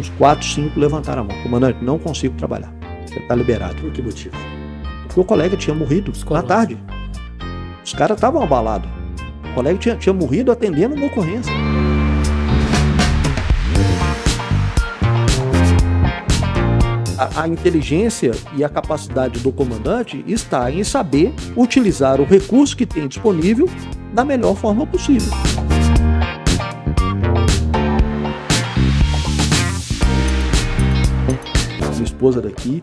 uns quatro, cinco levantaram a mão. Comandante, não consigo trabalhar. Você está liberado. Por que motivo? Porque o colega tinha morrido Escolar. na tarde. Os caras estavam abalados. O colega tinha, tinha morrido atendendo uma ocorrência. a, inteligência e a capacidade do comandante está em saber utilizar o recurso que tem disponível da melhor forma possível. esposa daqui,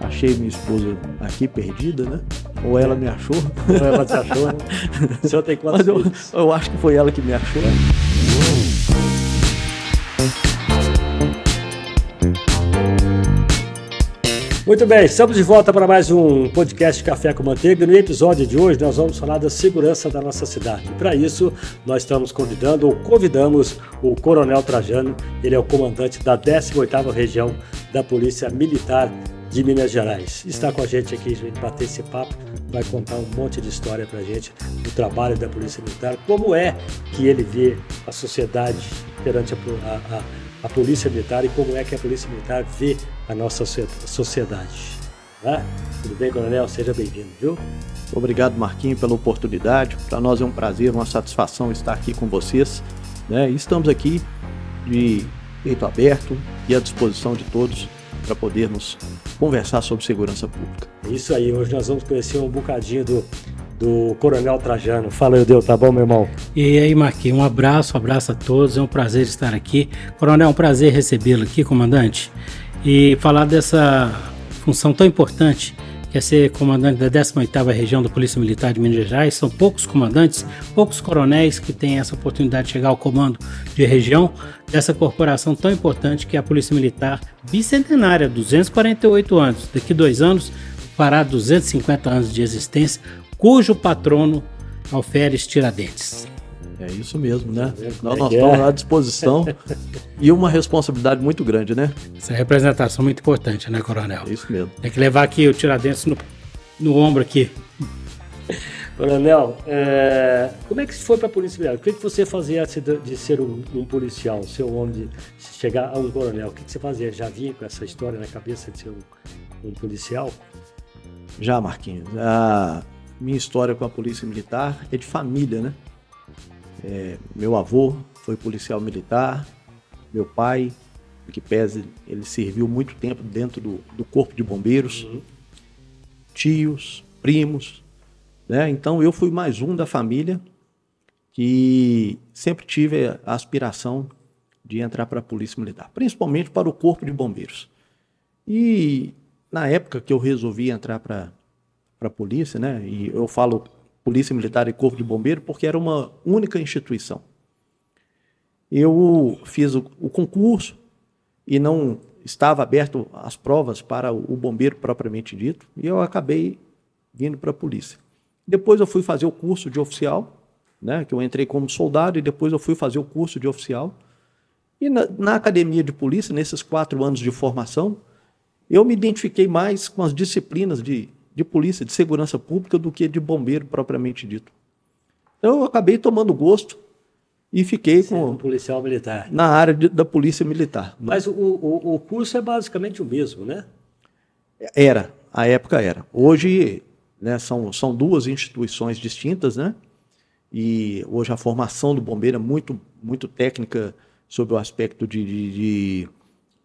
achei minha esposa aqui perdida, né? Ou ela é. me achou. Ou ela te achou, né? O senhor tem quantos Mas eu, eu, acho que foi ela que me achou. Muito bem, estamos de volta para mais um podcast Café com Manteiga. No episódio de hoje, nós vamos falar da segurança da nossa cidade. Para isso, nós estamos convidando ou convidamos o Coronel Trajano, ele é o comandante da 18ª Região da Polícia Militar de Minas Gerais. Está com a gente aqui, a gente bater esse papo, vai contar um monte de história para a gente do trabalho da Polícia Militar, como é que ele vê a sociedade perante a, a, a a Polícia Militar e como é que a Polícia Militar vê a nossa sociedade. Tá? Tudo bem, Coronel? Seja bem-vindo, viu? Obrigado, Marquinho, pela oportunidade. Para nós é um prazer, uma satisfação estar aqui com vocês. Né? Estamos aqui de peito aberto e à disposição de todos para podermos conversar sobre segurança pública. É isso aí, hoje nós vamos conhecer um bocadinho do do Coronel Trajano. Fala, Eudeu, tá bom, meu irmão? E aí, Marquinhos, um abraço, um abraço a todos, é um prazer estar aqui. Coronel, é um prazer recebê-lo aqui, comandante, e falar dessa função tão importante que é ser comandante da 18ª Região da Polícia Militar de Minas Gerais. São poucos comandantes, poucos coronéis que têm essa oportunidade de chegar ao comando de região dessa corporação tão importante que é a Polícia Militar bicentenária, 248 anos. Daqui dois anos fará 250 anos de existência, cujo patrono Alferes Tiradentes. É isso mesmo, né? É, nós, é nós é? estamos à disposição e uma responsabilidade muito grande, né? Essa representação é muito importante, né, Coronel? É isso mesmo. Tem que levar aqui o Tiradentes no, no ombro aqui. Coronel, é, como é que foi para a Polícia Militar? O que, que você fazia de ser um, um policial, ser um homem de chegar aos coronel? O que, que, você fazia? Já vinha com essa história na cabeça de ser um, um policial? Já, Marquinhos. Ah, minha história com a polícia militar é de família, né? É, meu avô foi policial militar, meu pai, que pese, ele serviu muito tempo dentro do, do corpo de bombeiros, uhum. tios, primos, né? Então eu fui mais um da família que sempre tive a aspiração de entrar para a polícia militar, principalmente para o corpo de bombeiros. E na época que eu resolvi entrar para para a polícia, né? E eu falo polícia militar e corpo de bombeiro porque era uma única instituição. Eu fiz o, o concurso e não estava aberto as provas para o, o bombeiro propriamente dito e eu acabei vindo para a polícia. Depois eu fui fazer o curso de oficial, né? Que eu entrei como soldado e depois eu fui fazer o curso de oficial. E na, na academia de polícia, nesses quatro anos de formação, eu me identifiquei mais com as disciplinas de de polícia, de segurança pública, do que de bombeiro propriamente dito. Então eu acabei tomando gosto e fiquei Você é com. Um policial militar. Na área de, da polícia militar. Mas o, o, o curso é basicamente o mesmo, né? Era, a época era. Hoje né, são, são duas instituições distintas, né? E hoje a formação do bombeiro é muito, muito técnica sobre o aspecto de, de, de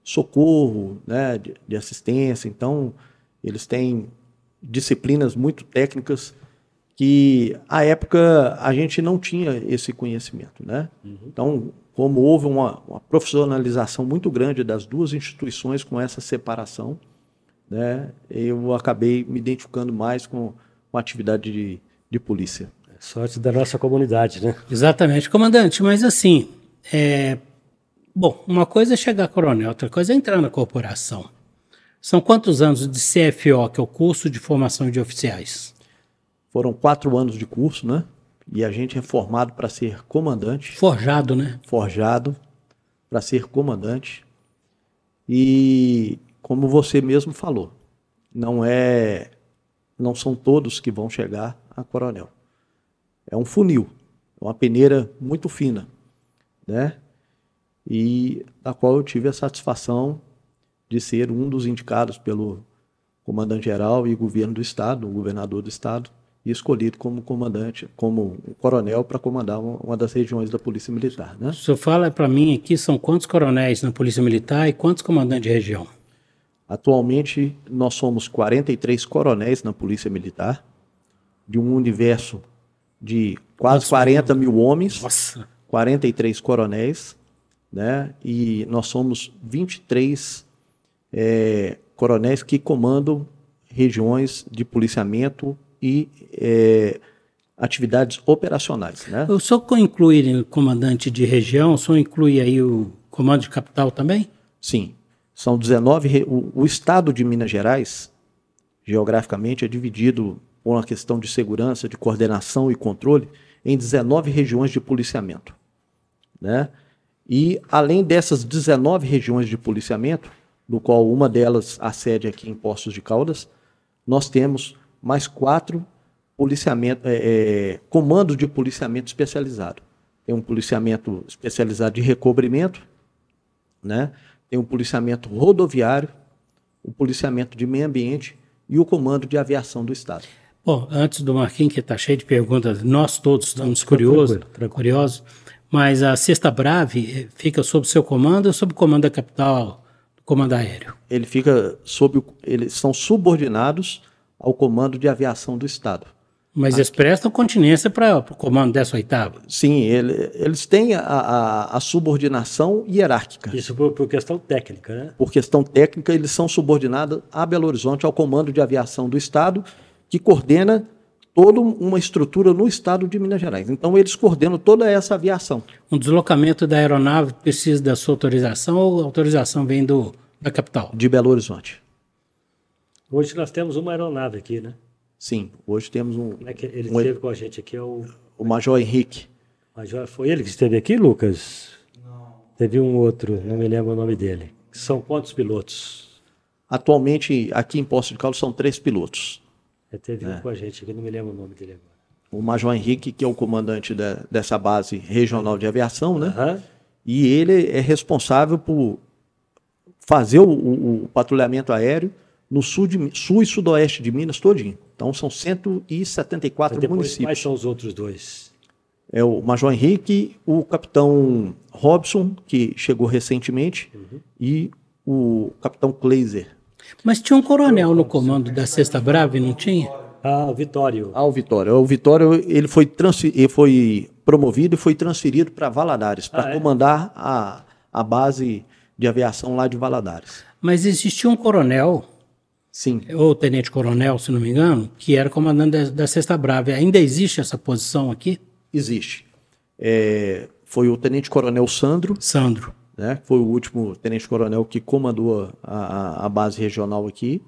socorro, né, de, de, assistência. Então, eles têm disciplinas muito técnicas que à época a gente não tinha esse conhecimento, né? Uhum. Então, como houve uma, uma, profissionalização muito grande das duas instituições com essa separação, né? Eu acabei me identificando mais com, uma a atividade de, de polícia. É sorte da nossa comunidade, né? Exatamente, comandante. Mas assim, é... bom, uma coisa é chegar coronel, outra coisa é entrar na corporação. São quantos anos de CFO, que é o curso de formação de oficiais? Foram quatro anos de curso, né? E a gente é formado para ser comandante. Forjado, né? Forjado para ser comandante. E como você mesmo falou, não é não são todos que vão chegar a coronel. É um funil, é uma peneira muito fina, né? E da qual eu tive a satisfação de ser um dos indicados pelo comandante-geral e governo do Estado, o governador do Estado, e escolhido como comandante, como coronel para comandar uma das regiões da Polícia Militar. Né? O senhor fala para mim aqui, são quantos coronéis na Polícia Militar e quantos comandantes de região? Atualmente, nós somos 43 coronéis na Polícia Militar, de um universo de quase Nossa, 40 mil homens, Nossa. 43 coronéis, né? e nós somos 23 é, coronéis que comandam regiões de policiamento e é, atividades operacionais. Né? O senhor inclui comandante de região, o senhor inclui aí o comando de capital também? Sim. São 19. O, o estado de Minas Gerais, geograficamente, é dividido por uma questão de segurança, de coordenação e controle, em 19 regiões de policiamento. Né? E, além dessas 19 regiões de policiamento, do qual uma delas a sede aqui em Poços de Caldas, nós temos mais quatro policiamento, é, é, comandos de policiamento especializado. Tem um policiamento especializado de recobrimento, né? tem um policiamento rodoviário, o um policiamento de meio ambiente e o comando de aviação do Estado. Bom, antes do Marquinhos, que está cheio de perguntas, nós todos estamos curiosos, tranquilo, tranquilo. curiosos, mas a Sexta Brave eh, fica sob seu comando ou sob o comando da capital comando aéreo. Ele fica sob eles são subordinados ao comando de aviação do Estado. Mas eles prestam continência para o comando dessa oitava. Sim, ele, eles têm a, a, a, subordinação hierárquica. Isso por, por, questão técnica, né? Por questão técnica, eles são subordinados a Belo Horizonte, ao comando de aviação do Estado, que coordena toda uma estrutura no estado de Minas Gerais. Então, eles coordenam toda essa aviação. Um deslocamento da aeronave precisa da sua autorização ou a autorização vem do, da capital? De Belo Horizonte. Hoje nós temos uma aeronave aqui, né? Sim, hoje temos um. Como é que ele um, esteve com a gente aqui? É o, o Major Henrique. Major, foi ele que esteve aqui, Lucas? Não. Teve um outro, não me lembro o nome dele. São quantos pilotos? Atualmente, aqui em Poço de Caldas, são três pilotos até teve né? com a gente, eu não me lembro o nome dele agora. O Major Henrique, que é o comandante da, dessa base regional de aviação, né? Uhum. E ele é responsável por fazer o, o, o patrulhamento aéreo no sul, de, sul e sudoeste de Minas todinho. Então são 174 Mas municípios. Quais são os outros dois? É o Major Henrique, o capitão Robson, que chegou recentemente, uhum. e o capitão Kleiser. Mas tinha um coronel no comando da Sexta Brava e não tinha? Ah, o Vitório. Ah, o Vitório. O Vitório ele foi, ele foi promovido e foi transferido para Valadares, para ah, é? comandar a, a base de aviação lá de Valadares. Mas existia um coronel Sim. Ou tenente-coronel, se não me engano, que era comandante da, Sexta Brava. Ainda existe essa posição aqui? Existe. É, foi o tenente-coronel Sandro. Sandro né, foi o último tenente-coronel que comandou a, a, a, base regional aqui,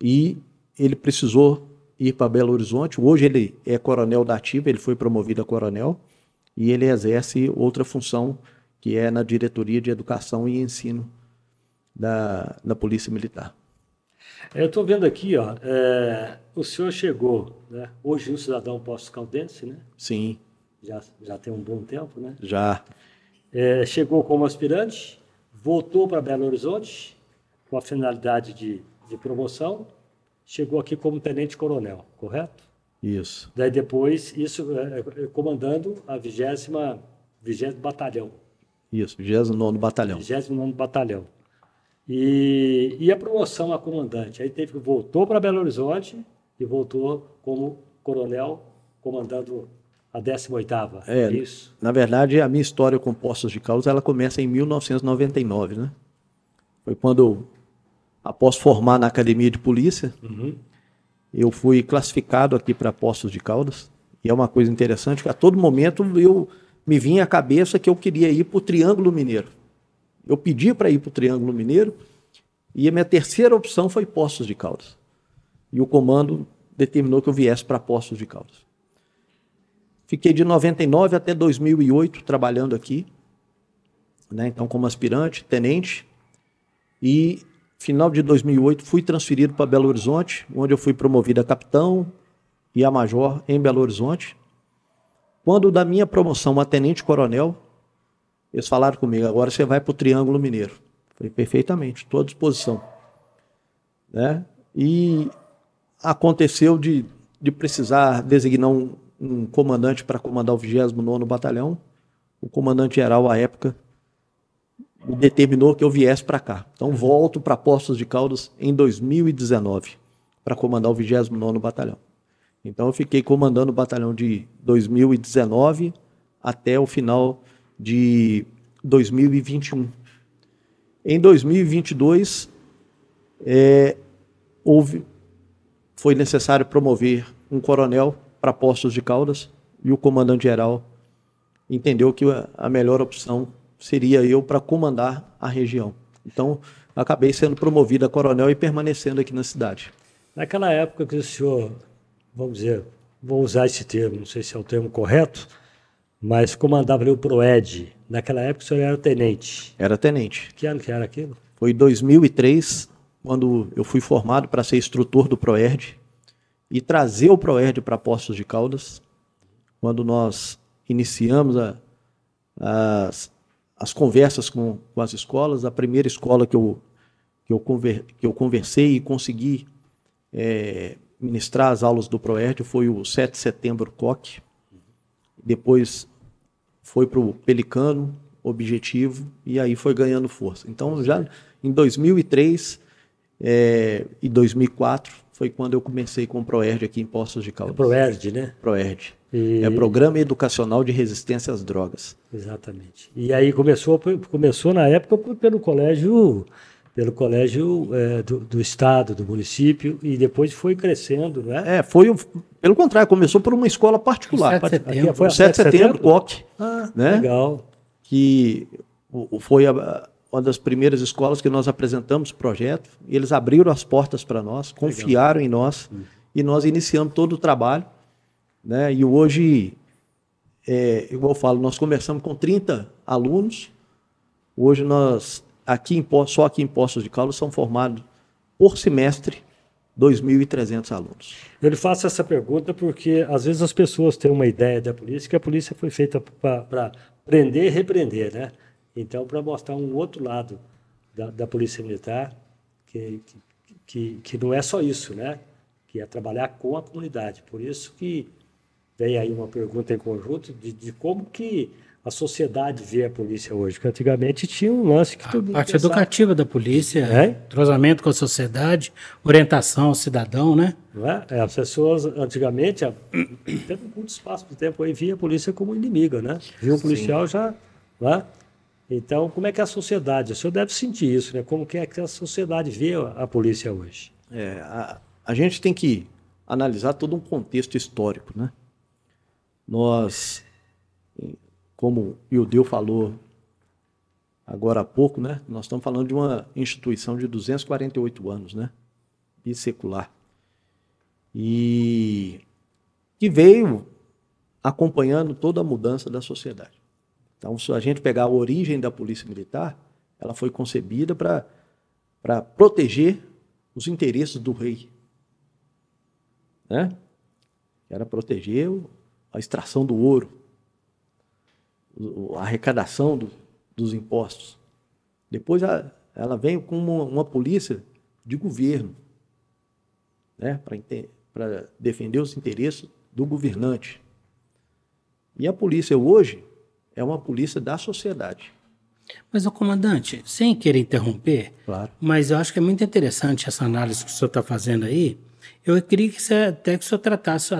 e ele precisou ir para Belo Horizonte. Hoje ele é coronel da ativa, ele foi promovido a coronel, e ele exerce outra função, que é na diretoria de educação e ensino da, da Polícia Militar. É, eu estou vendo aqui, ó, é, o senhor chegou, né, hoje um cidadão posto caldense né? Sim. Já, já tem um bom tempo, né? Já é, chegou como aspirante, voltou para Belo Horizonte com a finalidade de, de promoção, chegou aqui como tenente-coronel, correto? Isso. Daí depois, isso é, é, é comandando a 20, vigésimo Batalhão. Isso, 29 Batalhão. 29 Batalhão. E, e a promoção a comandante? Aí teve, voltou para Belo Horizonte e voltou como coronel, comandando a 18ª, é, é, isso? Na verdade, a minha história com Poços de Caldas, ela começa em 1999, né? Foi quando, após formar na Academia de Polícia, uhum. eu fui classificado aqui para Poços de Caldas, e é uma coisa interessante, que a todo momento eu me vinha à cabeça que eu queria ir para o Triângulo Mineiro. Eu pedi para ir para o Triângulo Mineiro, e a minha terceira opção foi Poços de Caldas. E o comando determinou que eu viesse para Poços de Caldas. Fiquei de 99 até 2008 trabalhando aqui, né? Então como aspirante, tenente. E final de 2008 fui transferido para Belo Horizonte, onde eu fui promovido a capitão e a major em Belo Horizonte. Quando da minha promoção a tenente coronel, eles falaram comigo: agora você vai para o Triângulo Mineiro. Falei perfeitamente, estou à disposição, né? E aconteceu de, de precisar designar um, um comandante para comandar o 29 Batalhão. O comandante geral, à época, determinou que eu viesse para cá. Então, volto para Postos de Caldas em 2019 para comandar o 29 Batalhão. Então, eu fiquei comandando o batalhão de 2019 até o final de 2021. Em 2022, é, eh, houve, foi necessário promover um coronel para Postos de Caldas e o comandante-geral entendeu que a melhor opção seria eu para comandar a região. Então, acabei sendo promovido a coronel e permanecendo aqui na cidade. Naquela época que o senhor, vamos dizer, vou usar esse termo, não sei se é o termo correto, mas comandava ali o PROED. Naquela época o senhor era tenente. Era tenente. Que ano que era aquilo? Foi 2003, quando eu fui formado para ser instrutor do Proed e trazer o ProERD para postos de Caldas. Quando nós iniciamos a, as conversas com, com, as escolas, a primeira escola que eu, que eu, conver, que eu conversei e consegui é, ministrar as aulas do ProERD foi o 7 de setembro Coque Depois foi para o Pelicano, objetivo, e aí foi ganhando força. Então, já em 2003 é, e 2004, foi quando eu comecei com o ProERD aqui em Poços de Caldas. É ProERD, né? ProERD. E... É Programa Educacional de Resistência às Drogas. Exatamente. E aí começou, começou na época pelo colégio pelo colégio é, do, do, estado, do município, e depois foi crescendo, né? É, foi um, pelo contrário, começou por uma escola particular. 7 de setembro. foi 7 de setembro, setembro? COC. Ah, né? legal. Que foi a, uma das primeiras escolas que nós apresentamos o projeto, e eles abriram as portas para nós, confiaram Legal. em nós, hum. e nós iniciamos todo o trabalho. Né? E hoje, é, igual eu falo, nós conversamos com 30 alunos, hoje nós, aqui em, só aqui em Poços de Caldas, são formados por semestre 2.300 alunos. Eu lhe faço essa pergunta porque às vezes as pessoas têm uma ideia da polícia que a polícia foi feita para prender e repreender, né? Então, para mostrar um outro lado da, da Polícia Militar, que, que, que não é só isso, né? que é trabalhar com a comunidade. Por isso que vem aí uma pergunta em conjunto de, de como que a sociedade vê a polícia hoje. Porque antigamente tinha um lance que a A parte pensava. educativa da polícia, é? entrosamento com a sociedade, orientação ao cidadão, né? É? é? As pessoas, antigamente, teve muito espaço de tempo aí, via a polícia como inimiga, né? Via um policial Sim. já... Né? Então, como é que a sociedade, o senhor deve sentir isso, né? Como que é que a sociedade vê a polícia hoje? É, a, a gente tem que analisar todo um contexto histórico, né? Nós, como o deu falou agora há pouco, né? Nós estamos falando de uma instituição de 248 anos, né? Bissecular. E que veio acompanhando toda a mudança da sociedade. Então, se a gente pegar a origem da Polícia Militar, ela foi concebida para proteger os interesses do rei. Né? Era proteger a extração do ouro, a arrecadação do, dos impostos. Depois a, ela veio com uma, uma polícia de governo, né? para defender os interesses do governante. E a polícia hoje é uma polícia da sociedade. Mas, o comandante, sem querer interromper, claro. mas eu acho que é muito interessante essa análise que o senhor está fazendo aí. Eu queria que você, até que o senhor tratasse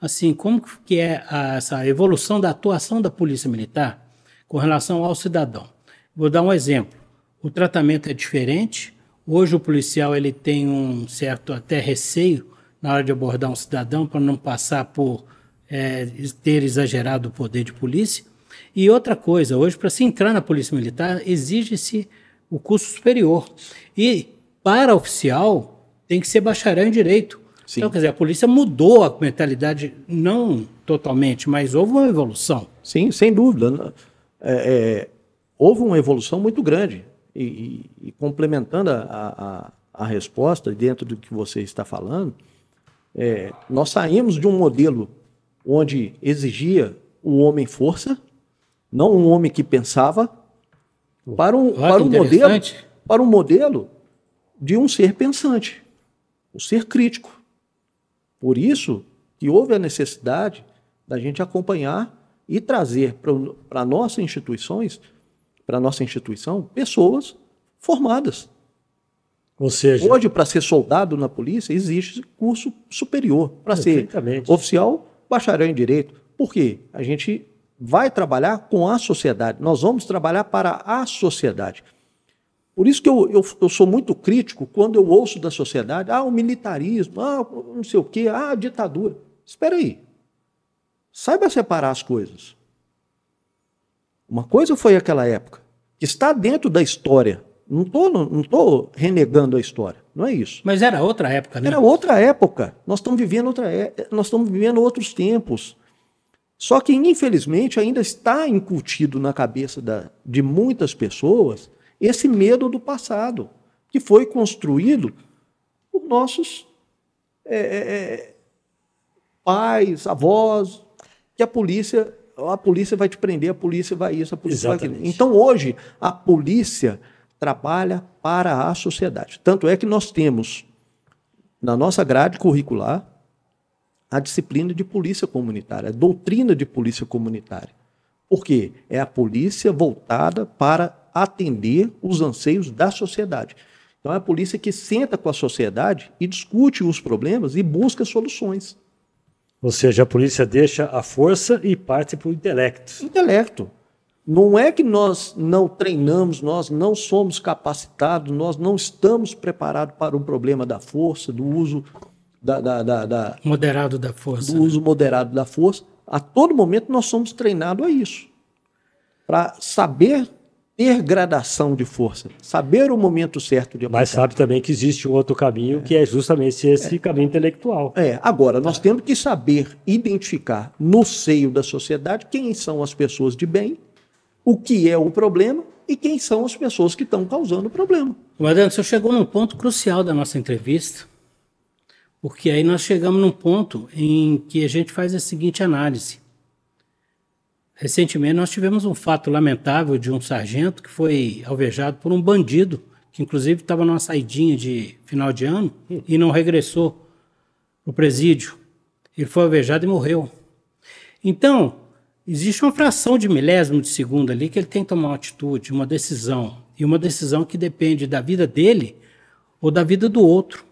assim, como que é a, essa evolução da atuação da polícia militar com relação ao cidadão. Vou dar um exemplo. O tratamento é diferente. Hoje o policial ele tem um certo até receio na hora de abordar um cidadão para não passar por é, ter exagerado o poder de polícia. E outra coisa, hoje, para se entrar na Polícia Militar, exige-se o curso superior. E para oficial, tem que ser bacharel em direito. Sim. Então, quer dizer, a polícia mudou a mentalidade, não totalmente, mas houve uma evolução. Sim, sem dúvida. É, é, houve uma evolução muito grande. E, e, e complementando a, a, a, resposta, dentro do que você está falando, é, nós saímos de um modelo onde exigia o homem força não um homem que pensava, para um, para um modelo, para um modelo de um ser pensante, um ser crítico. Por isso que houve a necessidade da gente acompanhar e trazer para nossas instituições, para nossa instituição, pessoas formadas. Ou seja, hoje para ser soldado na polícia existe curso superior para é, ser oficial, bacharel em direito. Por quê? A gente vai trabalhar com a sociedade, nós vamos trabalhar para a sociedade. Por isso que eu, eu, eu, sou muito crítico quando eu ouço da sociedade, ah, o militarismo, ah, não sei o quê, ah, a ditadura. Espera aí. Saiba separar as coisas. Uma coisa foi aquela época, que está dentro da história. Não estou não, não tô renegando a história, não é isso. Mas era outra época, né? Era outra época. Nós estamos vivendo outra, é, nós estamos vivendo outros tempos. Só que, infelizmente, ainda está incutido na cabeça da, de muitas pessoas esse medo do passado, que foi construído por nossos é, é, é pais, avós, que a polícia, a polícia vai te prender, a polícia vai isso, a polícia Exatamente. vai aquilo. Então, hoje, a polícia trabalha para a sociedade. Tanto é que nós temos na nossa grade curricular a disciplina de polícia comunitária, a doutrina de polícia comunitária. Por quê? É a polícia voltada para atender os anseios da sociedade. Então é a polícia que senta com a sociedade e discute os problemas e busca soluções. Ou seja, a polícia deixa a força e parte para o intelecto. Intelecto. Não é que nós não treinamos, nós não somos capacitados, nós não estamos preparados para o problema da força, do uso da, da, da, da, moderado da força. Do né? uso moderado da força. A todo momento nós somos treinados a isso. Para saber ter gradação de força, saber o momento certo de aplicar. Mas sabe também que existe um outro caminho é. que é justamente esse é. caminho intelectual. É, agora nós temos que saber identificar no seio da sociedade quem são as pessoas de bem, o que é o problema e quem são as pessoas que estão causando o problema. Guardando, o senhor chegou num ponto crucial da nossa entrevista porque aí nós chegamos num ponto em que a gente faz a seguinte análise. Recentemente nós tivemos um fato lamentável de um sargento que foi alvejado por um bandido, que inclusive estava numa saidinha de final de ano e não regressou para o presídio. Ele foi alvejado e morreu. Então, existe uma fração de milésimo de segundo ali que ele tem que tomar uma atitude, uma decisão, e uma decisão que depende da vida dele ou da vida do outro.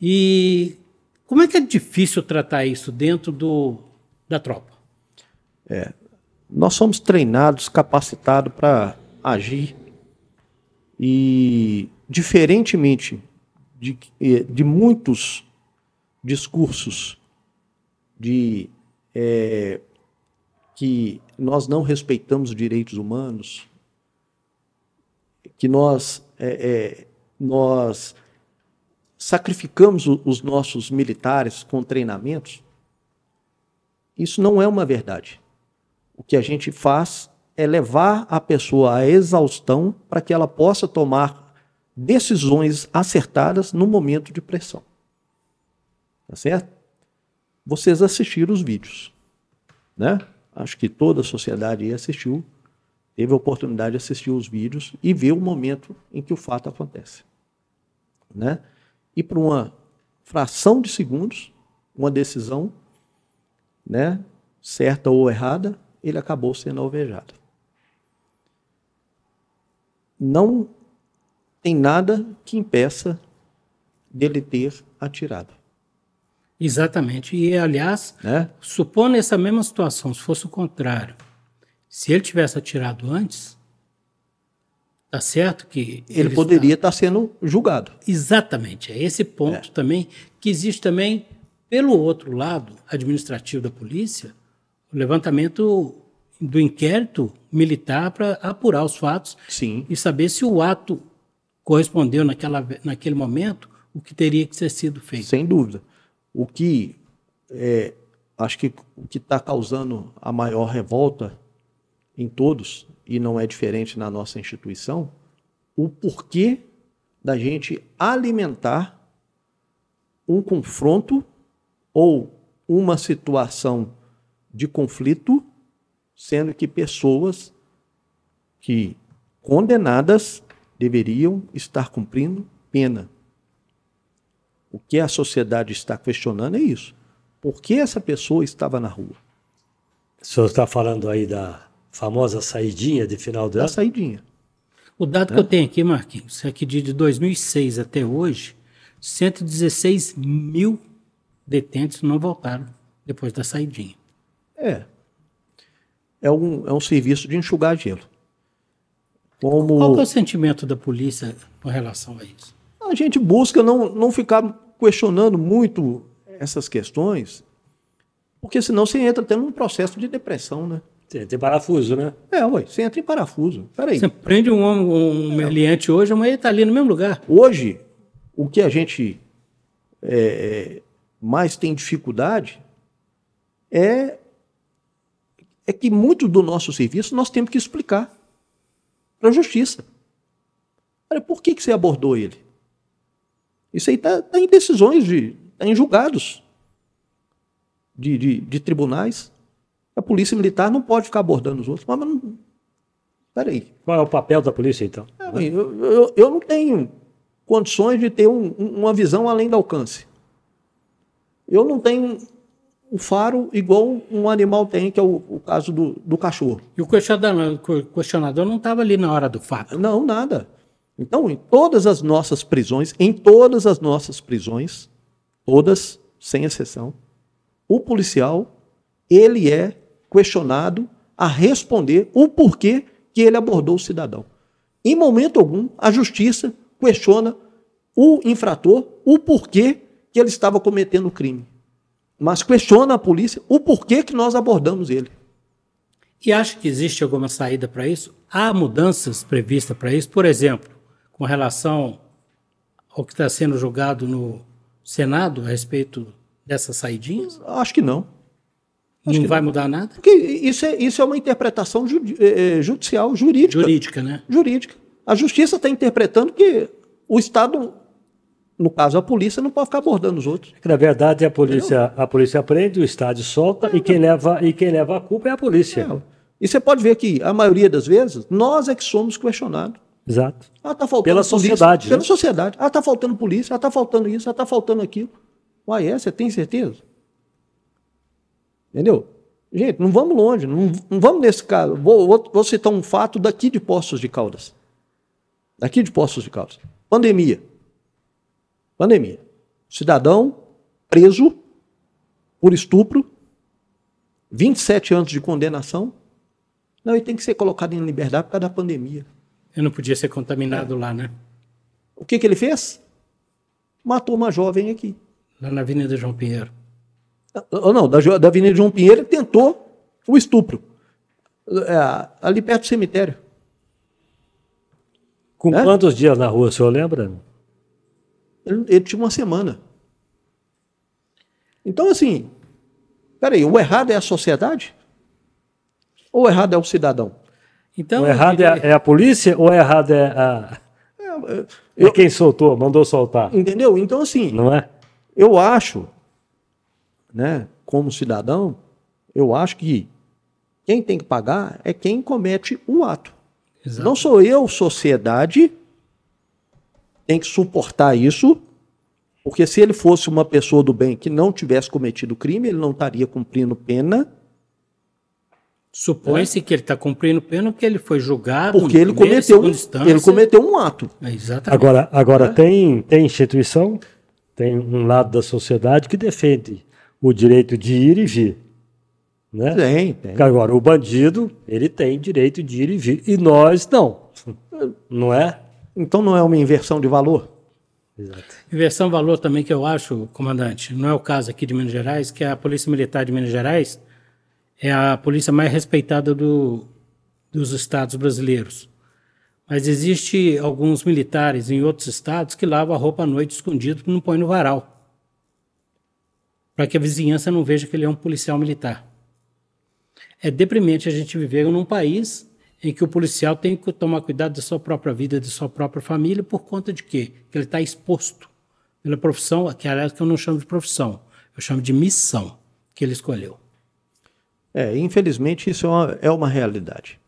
E como é que é difícil tratar isso dentro do, da tropa? É, nós somos treinados, capacitados para agir e, diferentemente de, é, de muitos discursos de é, que nós não respeitamos direitos humanos, que nós, é, é, nós sacrificamos os nossos militares com treinamentos, isso não é uma verdade. O que a gente faz é levar a pessoa à exaustão para que ela possa tomar decisões acertadas no momento de pressão. Tá certo? Vocês assistiram os vídeos, né? Acho que toda a sociedade aí assistiu, teve a oportunidade de assistir os vídeos e ver o momento em que o fato acontece, né? e por uma fração de segundos, uma decisão, né, certa ou errada, ele acabou sendo alvejado. Não tem nada que impeça dele ter atirado. Exatamente. E, aliás, né? supondo essa mesma situação, se fosse o contrário, se ele tivesse atirado antes, Tá certo que ele, ele poderia estar tá sendo julgado. Exatamente, é esse ponto é. também que existe também pelo outro lado administrativo da polícia, o levantamento do inquérito militar para apurar os fatos Sim. e saber se o ato correspondeu naquela, naquele momento o que teria que ser sido feito. Sem dúvida. O que é, acho que o que está causando a maior revolta em todos e não é diferente na nossa instituição, o porquê da gente alimentar um confronto ou uma situação de conflito, sendo que pessoas que condenadas deveriam estar cumprindo pena. O que a sociedade está questionando é isso. Por que essa pessoa estava na rua? O senhor está falando aí da, famosa saidinha de final de ano? A saidinha. O dado é? que eu né? tenho aqui, Marquinhos, é que de 2006 até hoje, 116 mil detentos não voltaram depois da saidinha. É. É um, é um serviço de enxugar gelo. Como... Qual é o sentimento da polícia com relação a isso? A gente busca não, não ficar questionando muito essas questões, porque senão você entra até num processo de depressão, né? Você entra em parafuso, né? É, ué, você entra em parafuso. Peraí. Você prende um, um, um é. meliante hoje, amanhã ele está ali no mesmo lugar. Hoje, o que a gente é, é, mais tem dificuldade é, é que muito do nosso serviço nós temos que explicar para a justiça. Olha, por que, que você abordou ele? Isso aí está tá em decisões, está de, tá em julgados de, de, de tribunais. A polícia militar não pode ficar abordando os outros. Mas, mas não... peraí. Qual é o papel da polícia, então? É, eu, eu, eu, não tenho condições de ter um, uma visão além do alcance. Eu não tenho um faro igual um animal tem, que é o, o caso do, do, cachorro. E o questionador não estava ali na hora do fato? Não, nada. Então, em todas as nossas prisões, em todas as nossas prisões, todas, sem exceção, o policial, ele é questionado a responder o porquê que ele abordou o cidadão. Em momento algum, a justiça questiona o infrator o porquê que ele estava cometendo o crime. Mas questiona a polícia o porquê que nós abordamos ele. E acha que existe alguma saída para isso? Há mudanças previstas para isso? Por exemplo, com relação ao que está sendo julgado no Senado a respeito dessas saidinhas? Acho que não. Acho não vai não. mudar nada? Porque isso é, isso é uma interpretação ju, é, judicial, jurídica. Jurídica, né? Jurídica. A justiça está interpretando que o Estado, no caso a polícia, não pode ficar abordando os outros. É na verdade, a polícia, a polícia prende, o Estado solta é, e, quem leva, e quem leva a culpa é a polícia. É. E você pode ver que, a maioria das vezes, nós é que somos questionados. Exato. Ah, tá faltando Pela polícia, sociedade. Pela né? sociedade. Ah, está faltando polícia, ah, tá faltando isso, ah, tá faltando aquilo. Uai, é, você tem certeza? Entendeu? Gente, não vamos longe, não, não vamos nesse caso. Vou, vou, citar um fato daqui de Poços de Caldas. Daqui de Poços de Caldas. Pandemia. Pandemia. Cidadão preso por estupro, 27 anos de condenação. Não, ele tem que ser colocado em liberdade por causa da pandemia. Ele não podia ser contaminado é. lá, né? O que, que ele fez? Matou uma jovem aqui. Lá na Avenida João Pinheiro ou ah, ah, não, da, da Avenida João Pinheiro, tentou o estupro. É, ali perto do cemitério. Com é? quantos dias na rua, o senhor lembra? Ele, ele tinha uma semana. Então, assim, peraí, o errado é a sociedade? Ou o errado é o cidadão? Então, o errado é, a, é, a, polícia ou o errado é a. É, eu... É quem soltou, mandou soltar. Entendeu? Então, assim. Não é? Eu acho né, como cidadão, eu acho que quem tem que pagar é quem comete o ato. Exato. Não sou eu, sociedade, tem que suportar isso, porque se ele fosse uma pessoa do bem que não tivesse cometido crime, ele não estaria cumprindo pena. Supõe-se é. que ele está cumprindo pena porque ele foi julgado. Porque ele cometeu, um, ele cometeu um ato. É, exatamente. Agora, agora é. tem, tem instituição, tem um lado da sociedade que defende o direito de ir e vir. Né? Tem, tem. Agora, o bandido, ele tem direito de ir e vir, e nós não. Não é? Então não é uma inversão de valor? Exato. Inversão de valor também que eu acho, comandante, não é o caso aqui de Minas Gerais, que é a Polícia Militar de Minas Gerais é a polícia mais respeitada do, dos estados brasileiros. Mas existe alguns militares em outros estados que lavam a roupa à noite escondido e não põe no varal para que a vizinhança não veja que ele é um policial militar. É deprimente a gente viver num país em que o policial tem que tomar cuidado da sua própria vida, da sua própria família, por conta de quê? Que ele está exposto pela profissão, que aliás que eu não chamo de profissão, eu chamo de missão que ele escolheu. É, infelizmente isso é uma, é uma realidade.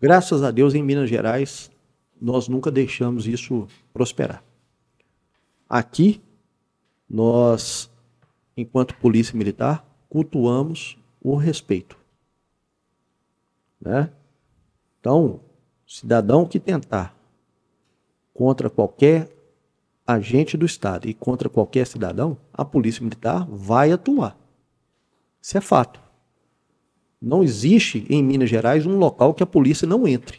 Graças a Deus, em Minas Gerais, nós nunca deixamos isso prosperar. Aqui, nós enquanto polícia militar, cultuamos o respeito. Né? Então, cidadão que tentar contra qualquer agente do Estado e contra qualquer cidadão, a polícia militar vai atuar. Isso é fato. Não existe em Minas Gerais um local que a polícia não entre.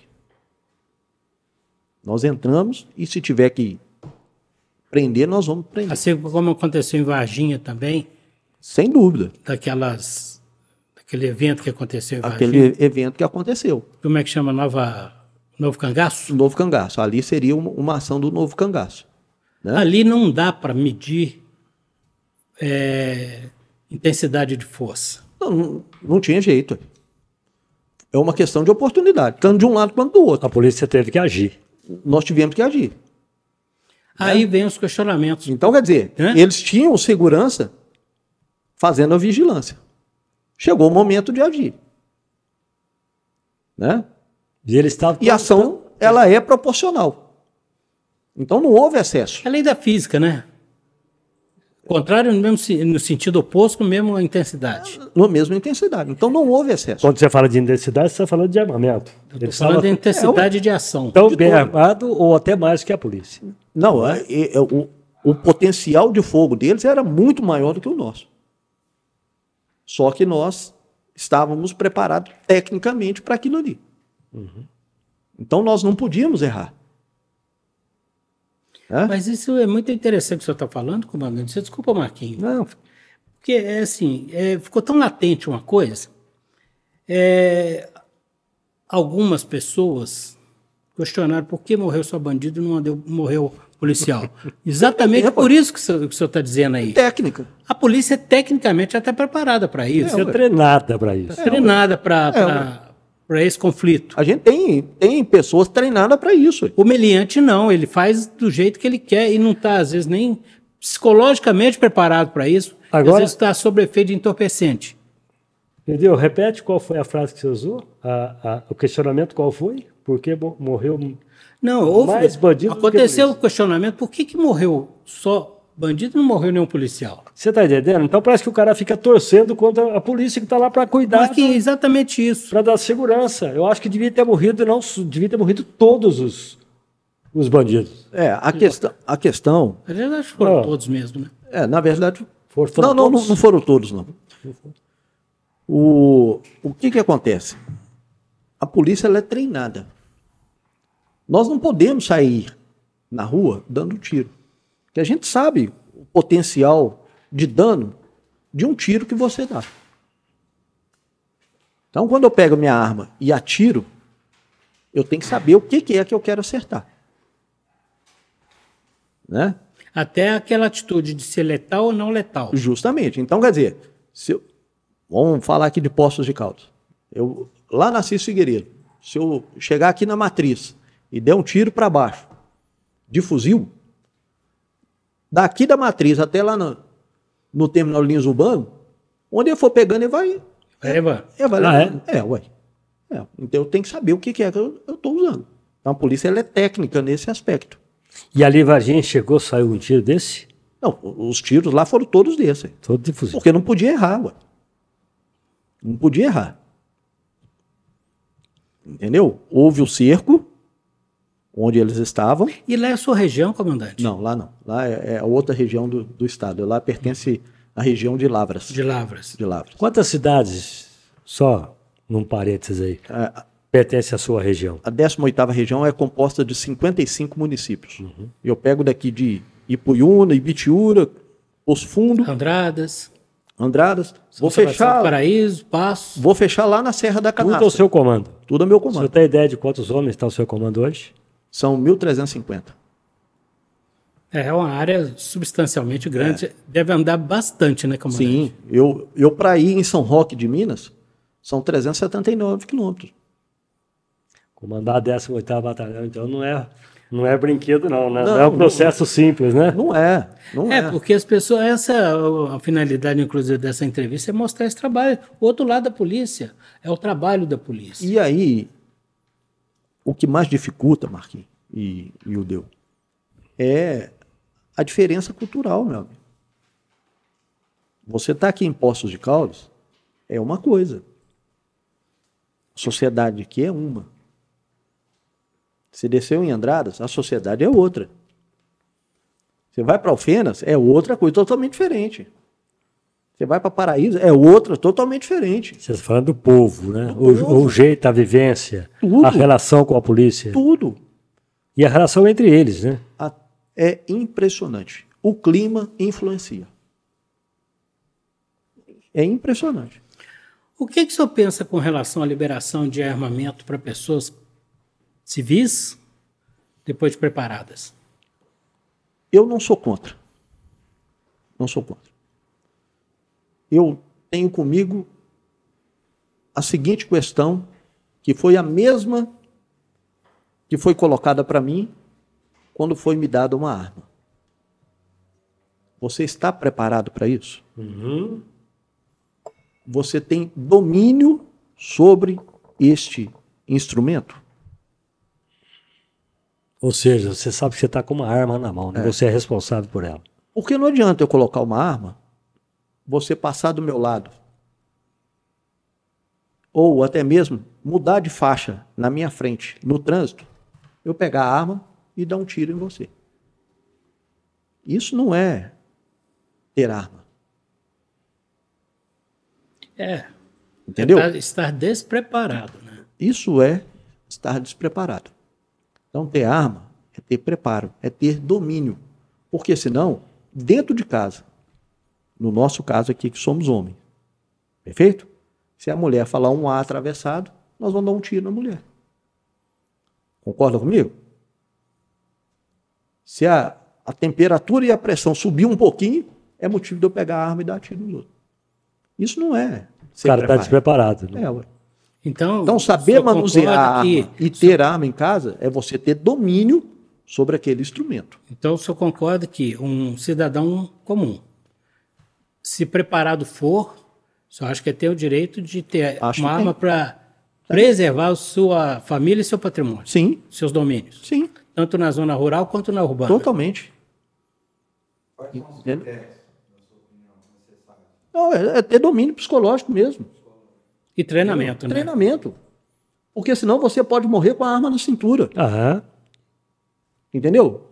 Nós entramos e se tiver que prender, nós vamos prender. Assim como aconteceu em Varginha também. Sem dúvida. Daquelas, daquele evento que aconteceu em Varginha. Aquele evento que aconteceu. Como é que chama? Nova, novo Cangaço? Novo Cangaço. Ali seria uma, uma ação do Novo Cangaço. Né? Ali não dá para medir é, intensidade de força. não, não tinha jeito. É uma questão de oportunidade, tanto de um lado quanto do outro. A polícia teve que agir. Nós tivemos que agir. Né? Aí vem os questionamentos. Então, quer dizer, eles tinham segurança fazendo a vigilância. Chegou o momento de agir. Né? E, eles tavam... e a ação, ela é proporcional. Então, não houve excesso. É lei da física, né? Contrário no, mesmo, no sentido oposto, mesma intensidade. Ah, na mesma intensidade. Então não houve excesso. Quando você fala de intensidade, você está falando de armamento. Estou falando fala... de intensidade é, de ação. Tão de bem todo. armado ou até mais que a polícia. Não, é, é, é, o, o potencial de fogo deles era muito maior do que o nosso. Só que nós estávamos preparados tecnicamente para aquilo ali. Uhum. Então nós não podíamos errar. Hã? Mas isso é muito interessante que o senhor está falando, comandante. desculpa, Marquinhos. Não. Porque é assim, é, ficou tão latente uma coisa. É, algumas pessoas questionaram por que morreu só bandido e não deu, morreu policial. Exatamente é, por isso que o senhor está dizendo aí. Técnica. A polícia é tecnicamente até está preparada para isso. É, treinada para isso. É, treinada para para esse conflito. A gente tem, tem pessoas treinadas para isso. O meliante não, ele faz do jeito que ele quer e não está, às vezes, nem psicologicamente preparado para isso. Agora, às vezes está sob efeito de entorpecente. Entendeu? Repete qual foi a frase que você usou, a, a, o questionamento qual foi, por que morreu não, houve, mais Aconteceu o questionamento, por que, que morreu só Bandido não morreu nenhum policial. Você tá entendendo? Então parece que o cara fica torcendo contra a polícia que tá lá para cuidar. Mas que exatamente isso. Para dar segurança. Eu acho que devia ter morrido, não, devia ter morrido todos os, os bandidos. É, a, questão, a questão. Na verdade foram ah, todos mesmo, né? É, na verdade. Foram, foram não, todos? não, não foram todos, não. O, o que que acontece? A polícia ela é treinada. Nós não podemos sair na rua dando tiro que a gente sabe o potencial de dano de um tiro que você dá. Então, quando eu pego minha arma e atiro, eu tenho que saber o que, é que eu quero acertar. Né? Até aquela atitude de ser letal ou não letal. Justamente. Então, quer dizer, se eu... vamos falar aqui de Poços de Caldas. Eu, lá na Cis Figueiredo, se eu chegar aqui na matriz e der um tiro para baixo de fuzil, daqui da matriz até lá no, no terminal de linhas urbanas, onde eu for pegando, ele vai. Leva. É, é, vai ah, é? é, ué. É, então eu tenho que saber o que, que é que eu estou usando. Então a polícia ela é técnica nesse aspecto. E ali Varginha chegou, saiu um tiro desse? Não, os tiros lá foram todos desse. Todos de fuzil. Porque não podia errar, ué. Não podia errar. Entendeu? Houve o cerco, onde eles estavam. E lá é a sua região, comandante? Não, lá não. Lá é, é a outra região do, do estado. Lá pertence à região de Lavras. De Lavras. De Lavras. Quantas cidades, só num parênteses aí, é, pertence à sua região? A 18 região é composta de 55 municípios. Uhum. Eu pego daqui de Ipuyuna, Ibitiúra, Os Fundos, Andradas... Andradas, São vou fechar. Paraíso, Passo. Vou fechar lá na Serra da Canastra. Tudo ao seu comando. Tudo ao meu comando. Você tem ideia de quantos homens está o seu comando hoje? são 1.350. É, é uma área substancialmente grande. É. Deve andar bastante, né, comandante? Sim. Eu, eu para ir em São Roque de Minas, são 379 quilômetros. Comandar a 18 Batalhão, então, não é não é brinquedo, não, né? Não, não é um processo não, simples, né? Não é. Não é, é, porque as pessoas. Essa a finalidade, inclusive, dessa entrevista é mostrar esse trabalho. O outro lado da polícia é o trabalho da polícia. E aí, o que mais dificulta, Marquinhos e, e o Deu, é a diferença cultural, meu amigo. Você está aqui em Poços de Caldas é uma coisa. A sociedade aqui é uma. Você desceu em Andradas, a sociedade é outra. Você vai para Alfenas, é outra coisa totalmente diferente. Você vai para Paraíso, é outra, totalmente diferente. Você está falando do povo, né? Do o, povo. o, jeito, a vivência, tudo. a relação com a polícia. Tudo. E a relação entre eles, né? é impressionante. O clima influencia. É impressionante. O que, que o senhor pensa com relação à liberação de armamento para pessoas civis depois de preparadas? Eu não sou contra. Não sou contra eu tenho comigo a seguinte questão, que foi a mesma que foi colocada para mim quando foi me dada uma arma. Você está preparado para isso? Uhum. Você tem domínio sobre este instrumento? Ou seja, você sabe que você está com uma arma na mão, né? É. Você é responsável por ela. Porque não adianta eu colocar uma arma você passar do meu lado. Ou até mesmo mudar de faixa na minha frente, no trânsito, eu pegar a arma e dar um tiro em você. Isso não é ter arma. É. Entendeu? É estar despreparado. Né? Isso é estar despreparado. Então, ter arma é ter preparo, é ter domínio. Porque senão, dentro de casa, no nosso caso aqui, que somos homens. Perfeito? Se a mulher falar um A atravessado, nós vamos dar um tiro na mulher. Concorda comigo? Se a, a temperatura e a pressão subir um pouquinho, é motivo de eu pegar a arma e dar tiro no outro. Isso não é. O cara está despreparado. Né? É, então, então, saber manusear a arma que... e ter arma em casa é você ter domínio sobre aquele instrumento. Então, o senhor concorda que um cidadão comum, se preparado for, só acho que é ter o direito de ter acho uma arma para preservar sua família e seu patrimônio. Sim. Seus domínios. Sim. Tanto na zona rural quanto na urbana. Totalmente. Quais são os critérios? Não, é, é, ter domínio psicológico mesmo. E treinamento, né? Treinamento. Porque senão você pode morrer com a arma na cintura. Aham. Entendeu?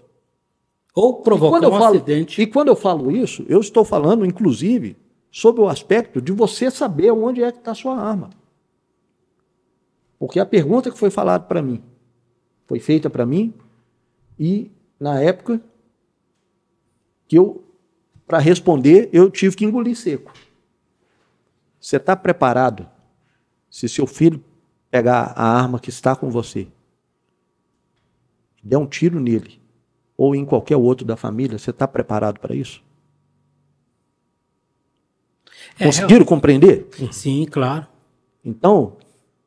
Ou provocar um falo, acidente. E quando eu falo isso, eu estou falando, inclusive, sobre o aspecto de você saber onde é que está a sua arma. Porque a pergunta que foi falada para mim, foi feita para mim, e na época que eu, para responder, eu tive que engolir seco. Você está preparado se seu filho pegar a arma que está com você, der um tiro nele, ou em qualquer outro da família? Você está preparado para isso? É, Conseguiram eu... compreender? Sim, claro. Então,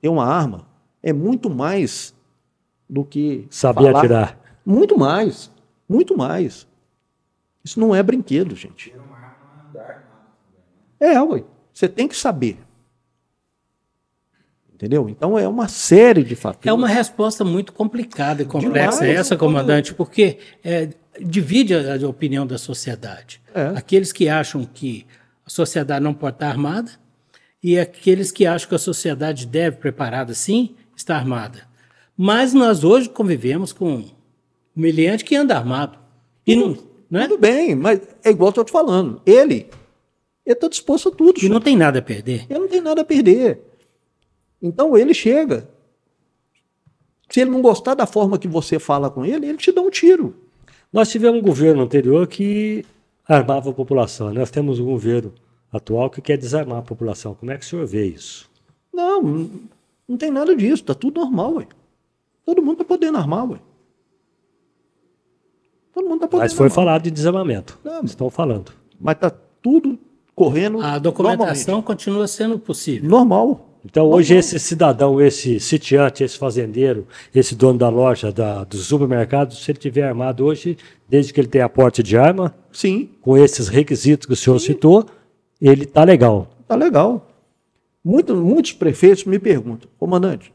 ter uma arma é muito mais do que. Saber falar. atirar. Muito mais. Muito mais. Isso não é brinquedo, gente. É, né? é, ué. Você tem que saber entendeu? Então é uma série de fatores. É uma resposta muito complicada e complexa Demais, essa, é comandante, porque é, divide a, a, opinião da sociedade. É. Aqueles que acham que a sociedade não pode estar armada e aqueles que acham que a sociedade deve, preparada sim, estar armada. Mas nós hoje convivemos com um humilhante que anda armado. E tudo, não, não é? Tudo bem, mas é igual eu estou te falando. Ele está disposto a tudo. E não tem nada a perder. Ele não tem nada a perder. Então ele chega. Se ele não gostar da forma que você fala com ele, ele te dá um tiro. Nós tivemos um governo anterior que armava a população. Nós temos um governo atual que quer desarmar a população. Como é que o senhor vê isso? Não, não tem nada disso. Tá tudo normal, ué. Todo mundo tá podendo armar, ué. Todo mundo tá podendo Mas foi armar. falado de desarmamento. Não, Estão falando. Mas tá tudo correndo. A documentação continua sendo possível. Normal. Então, hoje, esse cidadão, esse sitiante, esse fazendeiro, esse dono da loja, da, do supermercado, se ele tiver armado hoje, desde que ele tenha porte de arma, sim, com esses requisitos que o senhor sim. citou, ele está legal. Está legal. Muito, muitos prefeitos me perguntam, comandante,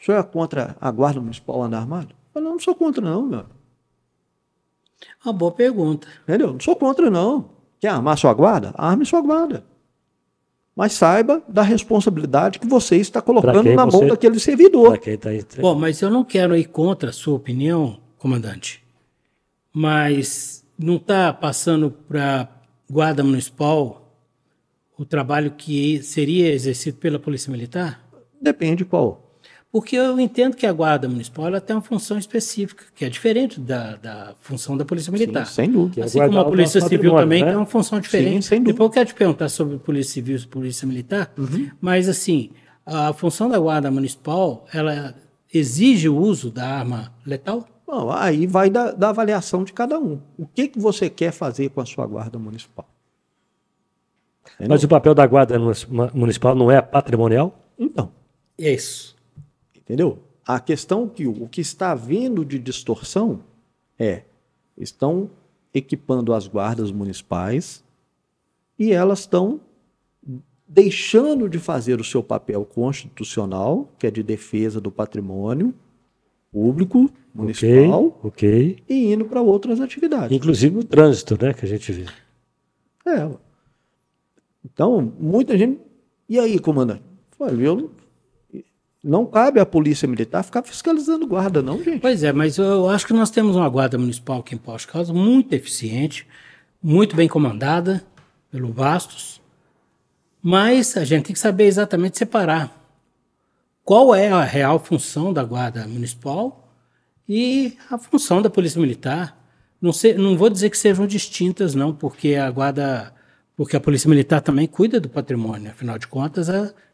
o senhor é contra a guarda municipal andar armado? Eu não, não sou contra, não, meu. Uma boa pergunta. Entendeu? Não sou contra, não. Quer armar sua guarda? Arme sua guarda mas saiba da responsabilidade que você está colocando na você, mão daquele servidor. Tá Bom, mas eu não quero ir contra a sua opinião, comandante, mas não está passando para guarda municipal o trabalho que seria exercido pela polícia militar? Depende qual. Porque eu entendo que a Guarda Municipal ela tem uma função específica, que é diferente da, da função da Polícia Militar. Sim, sem dúvida. Assim como a Polícia Civil também né? tem uma função diferente. Sim, sem dúvida. Depois eu quero te perguntar sobre Polícia Civil e Polícia Militar, uhum. mas assim, a função da Guarda Municipal, ela exige o uso da arma letal? Bom, aí vai da, da avaliação de cada um. O que, que você quer fazer com a sua Guarda Municipal? Entendeu? Mas o papel da Guarda Municipal não é patrimonial? Então. É isso. Entendeu? A questão que o que está vindo de distorção é estão equipando as guardas municipais e elas estão deixando de fazer o seu papel constitucional, que é de defesa do patrimônio público municipal, ok? okay. e indo para outras atividades. Inclusive o trânsito, né, que a gente vê. É. Então, muita gente. E aí, comandante? Foi eu não cabe à polícia militar ficar fiscalizando guarda, não, gente. Pois é, mas eu acho que nós temos uma guarda municipal aqui em Posto Causa muito eficiente, muito bem comandada pelo Bastos, mas a gente tem que saber exatamente separar qual é a real função da guarda municipal e a função da polícia militar. Não, sei, não vou dizer que sejam distintas, não, porque a guarda, porque a polícia militar também cuida do patrimônio. Afinal de contas,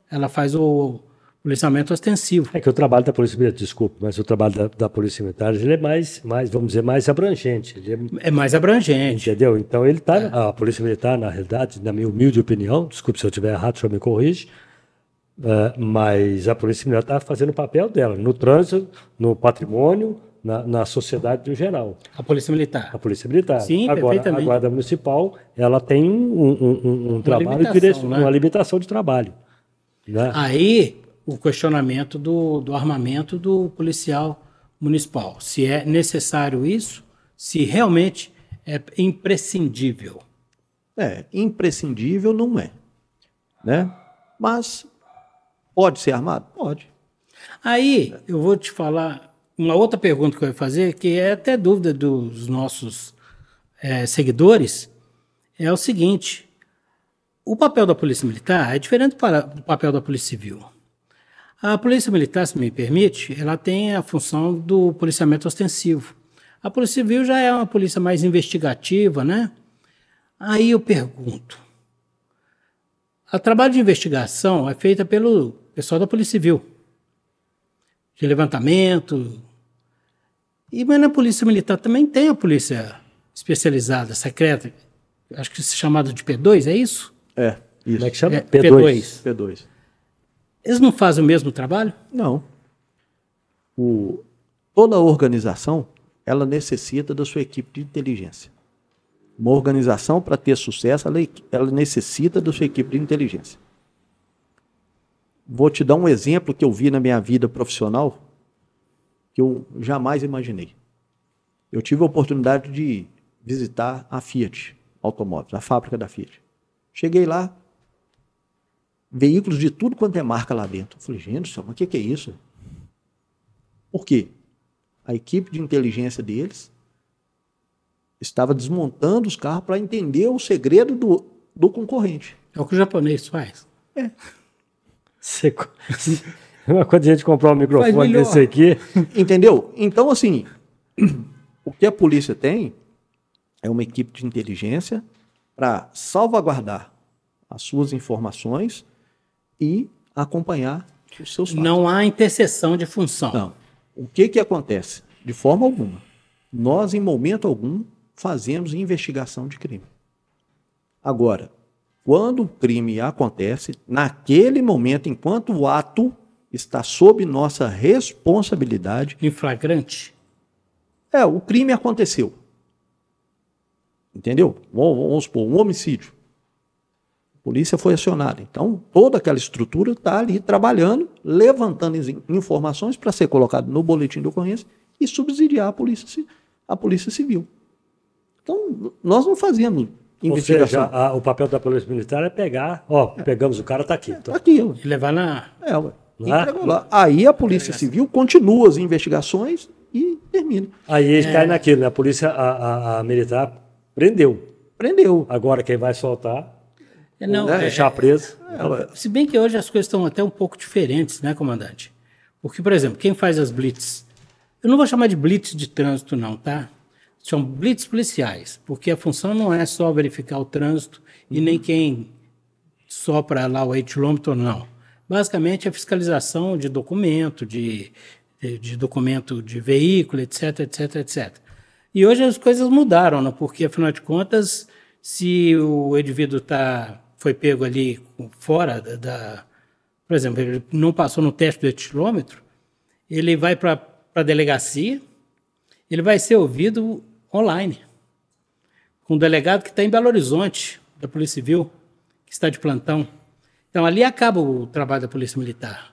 ela faz o policiamento ostensivo. É que o trabalho da Polícia Militar, desculpe, mas o trabalho da, da Polícia Militar ele é mais, mais, vamos dizer, mais abrangente. É... é, mais abrangente. Entendeu? Então ele está. É. A Polícia Militar, na realidade, na minha humilde opinião, desculpe se eu estiver errado, só me corrige. É, mas a Polícia Militar está fazendo o papel dela no trânsito, no patrimônio, na, na, sociedade em geral. A Polícia Militar. A Polícia Militar. Sim, Agora, A Guarda Municipal, ela tem um, um, um, um trabalho, uma limitação, né? uma limitação de trabalho. Né? Aí, o questionamento do, do armamento do policial municipal. Se é necessário isso, se realmente é imprescindível. É, imprescindível não é. Né? Mas pode ser armado? Pode. Aí eu vou te falar uma outra pergunta que eu ia fazer, que é até dúvida dos nossos é, seguidores, é o seguinte: o papel da Polícia Militar é diferente do papel da Polícia Civil. A polícia militar, se me permite, ela tem a função do policiamento ostensivo. A polícia civil já é uma polícia mais investigativa, né? Aí eu pergunto. O trabalho de investigação é feita pelo pessoal da Polícia Civil, de levantamento. E mas na Polícia Militar também tem a polícia especializada, secreta, acho que se chamado de P2, é isso? É, isso. Como é que chama? É, P2. P2. P2. Eles não fazem o mesmo trabalho? Não. O, toda organização ela necessita da sua equipe de inteligência. Uma organização, para ter sucesso, ela, ela necessita da sua equipe de inteligência. Vou te dar um exemplo que eu vi na minha vida profissional que eu jamais imaginei. Eu tive a oportunidade de visitar a Fiat Automóveis, a fábrica da Fiat. Cheguei lá, veículos de tudo quanto é marca lá dentro. Eu falei, gente, só, mas o que, que é isso? Por quê? A equipe de inteligência deles estava desmontando os carros para entender o segredo do, do concorrente. É o que o japonês faz. É. Você, uma coisa gente comprar um microfone desse aqui. Entendeu? Então, assim, o que a polícia tem é uma equipe de inteligência para salvaguardar as suas informações e acompanhar os seus fatos. Não há interseção de função. Não. O que, que acontece? De forma alguma. Nós, em momento algum, fazemos investigação de crime. Agora, quando o crime acontece, naquele momento, enquanto o ato está sob nossa responsabilidade. Em flagrante? É, o crime aconteceu. Entendeu? Vamos supor, um homicídio polícia foi acionada. Então, toda aquela estrutura está ali trabalhando, levantando informações para ser colocado no boletim de ocorrência e subsidiar a polícia, a polícia civil. Então, nós não fazemos investigação. Ou seja, a, o papel da polícia militar é pegar, ó, é. pegamos o cara, está aqui. está então. é, aqui. E levar na... É, ué. Lá? É? lá. Aí a polícia civil continua as investigações e termina. Aí eles é. caem naquilo, né? A polícia a, a, a militar prendeu. Prendeu. Agora quem vai soltar é, não, né? é, já é, preso. É, ela... Se bem que hoje as coisas estão até um pouco diferentes, né, comandante? Porque, por exemplo, quem faz as blitz, eu não vou chamar de blitz de trânsito, não, tá? São blitz policiais, porque a função não é só verificar o trânsito e nem quem sopra lá o km, não. Basicamente, a fiscalização de documento, de, de, de documento de veículo, etc, etc, etc. E hoje as coisas mudaram, né? porque, afinal de contas, se o indivíduo está foi pego ali fora da, da por exemplo, ele não passou no teste do etilômetro, ele vai para a delegacia, ele vai ser ouvido online, com um delegado que está em Belo Horizonte, da Polícia Civil, que está de plantão. Então, ali acaba o trabalho da Polícia Militar.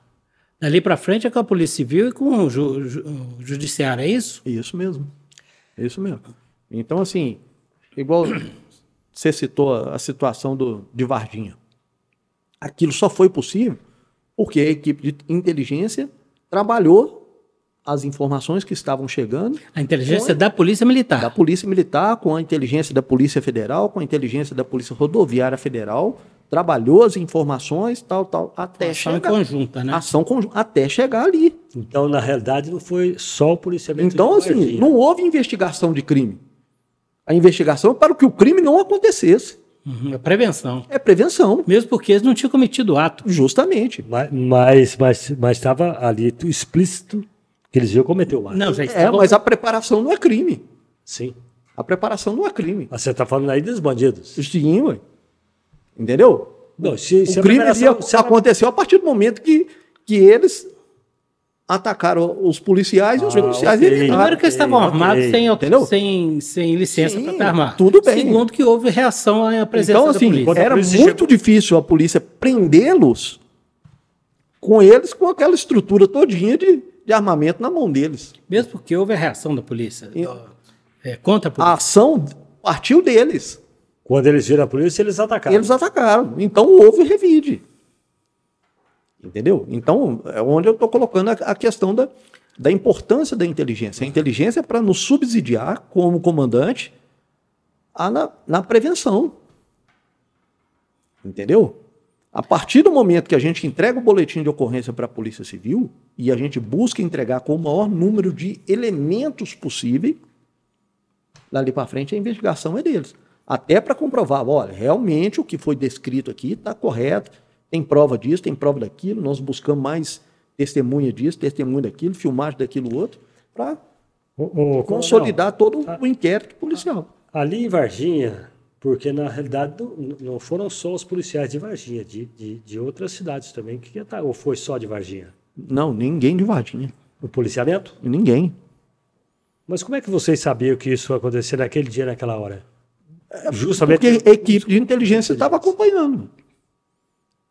Dali para frente é com a Polícia Civil e com o, ju, ju, o Judiciário, é isso? Isso mesmo. É isso mesmo. Então, assim, igual você citou a situação do, de Varginha. Aquilo só foi possível porque a equipe de inteligência trabalhou as informações que estavam chegando. A inteligência da Polícia Militar. Da Polícia Militar, com a inteligência da Polícia Federal, com a inteligência da Polícia Rodoviária Federal, trabalhou as informações, tal, tal, até ação chegar. Ação conjunta, né? Ação conjunta, até chegar ali. Então, na realidade, não foi só o policiamento. Então, assim, não houve investigação de crime a investigação para que o crime não acontecesse. Uhum, é prevenção. É prevenção. Mesmo porque eles não tinham cometido ato. Justamente. Mas mas mas estava ali explícito que eles iam cometer o ato. Não, já estava... É, mas a preparação não é crime. Sim. A preparação não é crime. Mas ah, você está falando aí dos bandidos. Sim, ué. Entendeu? Não, se, é o se crime é preparação... ia, se aconteceu a partir do momento que, que eles atacaram os policiais ah, e os policiais ah, okay, eliminaram. Primeiro que eles estavam armados okay. sem, sem, sem licença para estar armado. Tudo bem. Segundo que houve reação à então, presença então, assim, da polícia. É, era polícia muito chegou... difícil a polícia prendê-los com eles, com aquela estrutura todinha de, de armamento na mão deles. Mesmo porque houve a reação da polícia. E... É, contra a polícia. A ação partiu deles. Quando eles viram a polícia, eles atacaram. Eles atacaram. Então houve revide. Entendeu? Então, é onde eu estou colocando a, a questão da, da importância da inteligência. A inteligência é para nos subsidiar como comandante a, na, na prevenção. Entendeu? A partir do momento que a gente entrega o boletim de ocorrência para a Polícia Civil e a gente busca entregar com o maior número de elementos possível, dali para frente a investigação é deles. Até para comprovar, olha, realmente o que foi descrito aqui está correto, tem prova disso, tem prova daquilo, nós buscamos mais testemunha disso, testemunha daquilo, filmagem daquilo outro, para consolidar não, todo a, o inquérito policial. Ali em Varginha, porque na realidade não, não, foram só os policiais de Varginha, de, de, de outras cidades também, que tá, ou foi só de Varginha? Não, ninguém de Varginha. O policiamento? Ninguém. Mas como é que vocês sabiam que isso ia acontecer naquele dia, naquela hora? É, Justamente porque a equipe de inteligência estava acompanhando.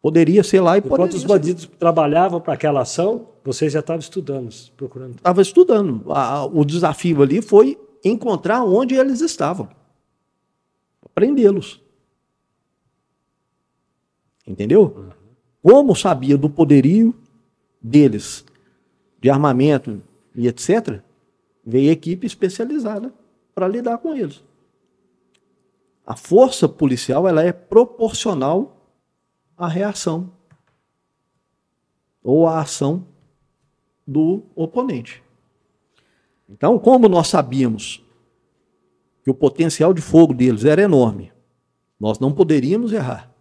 Poderia ser lá e Enquanto poderia os bandidos ser... trabalhavam para aquela ação, você já estava estudando, procurando. Estava estudando. O desafio ali foi encontrar onde eles estavam. Prendê-los. Entendeu? Como sabia do poderio deles, de armamento e etc., veio equipe especializada para lidar com eles. A força policial ela é proporcional a reação ou a ação do oponente. Então, como nós sabíamos que o potencial de fogo deles era enorme, nós não poderíamos errar.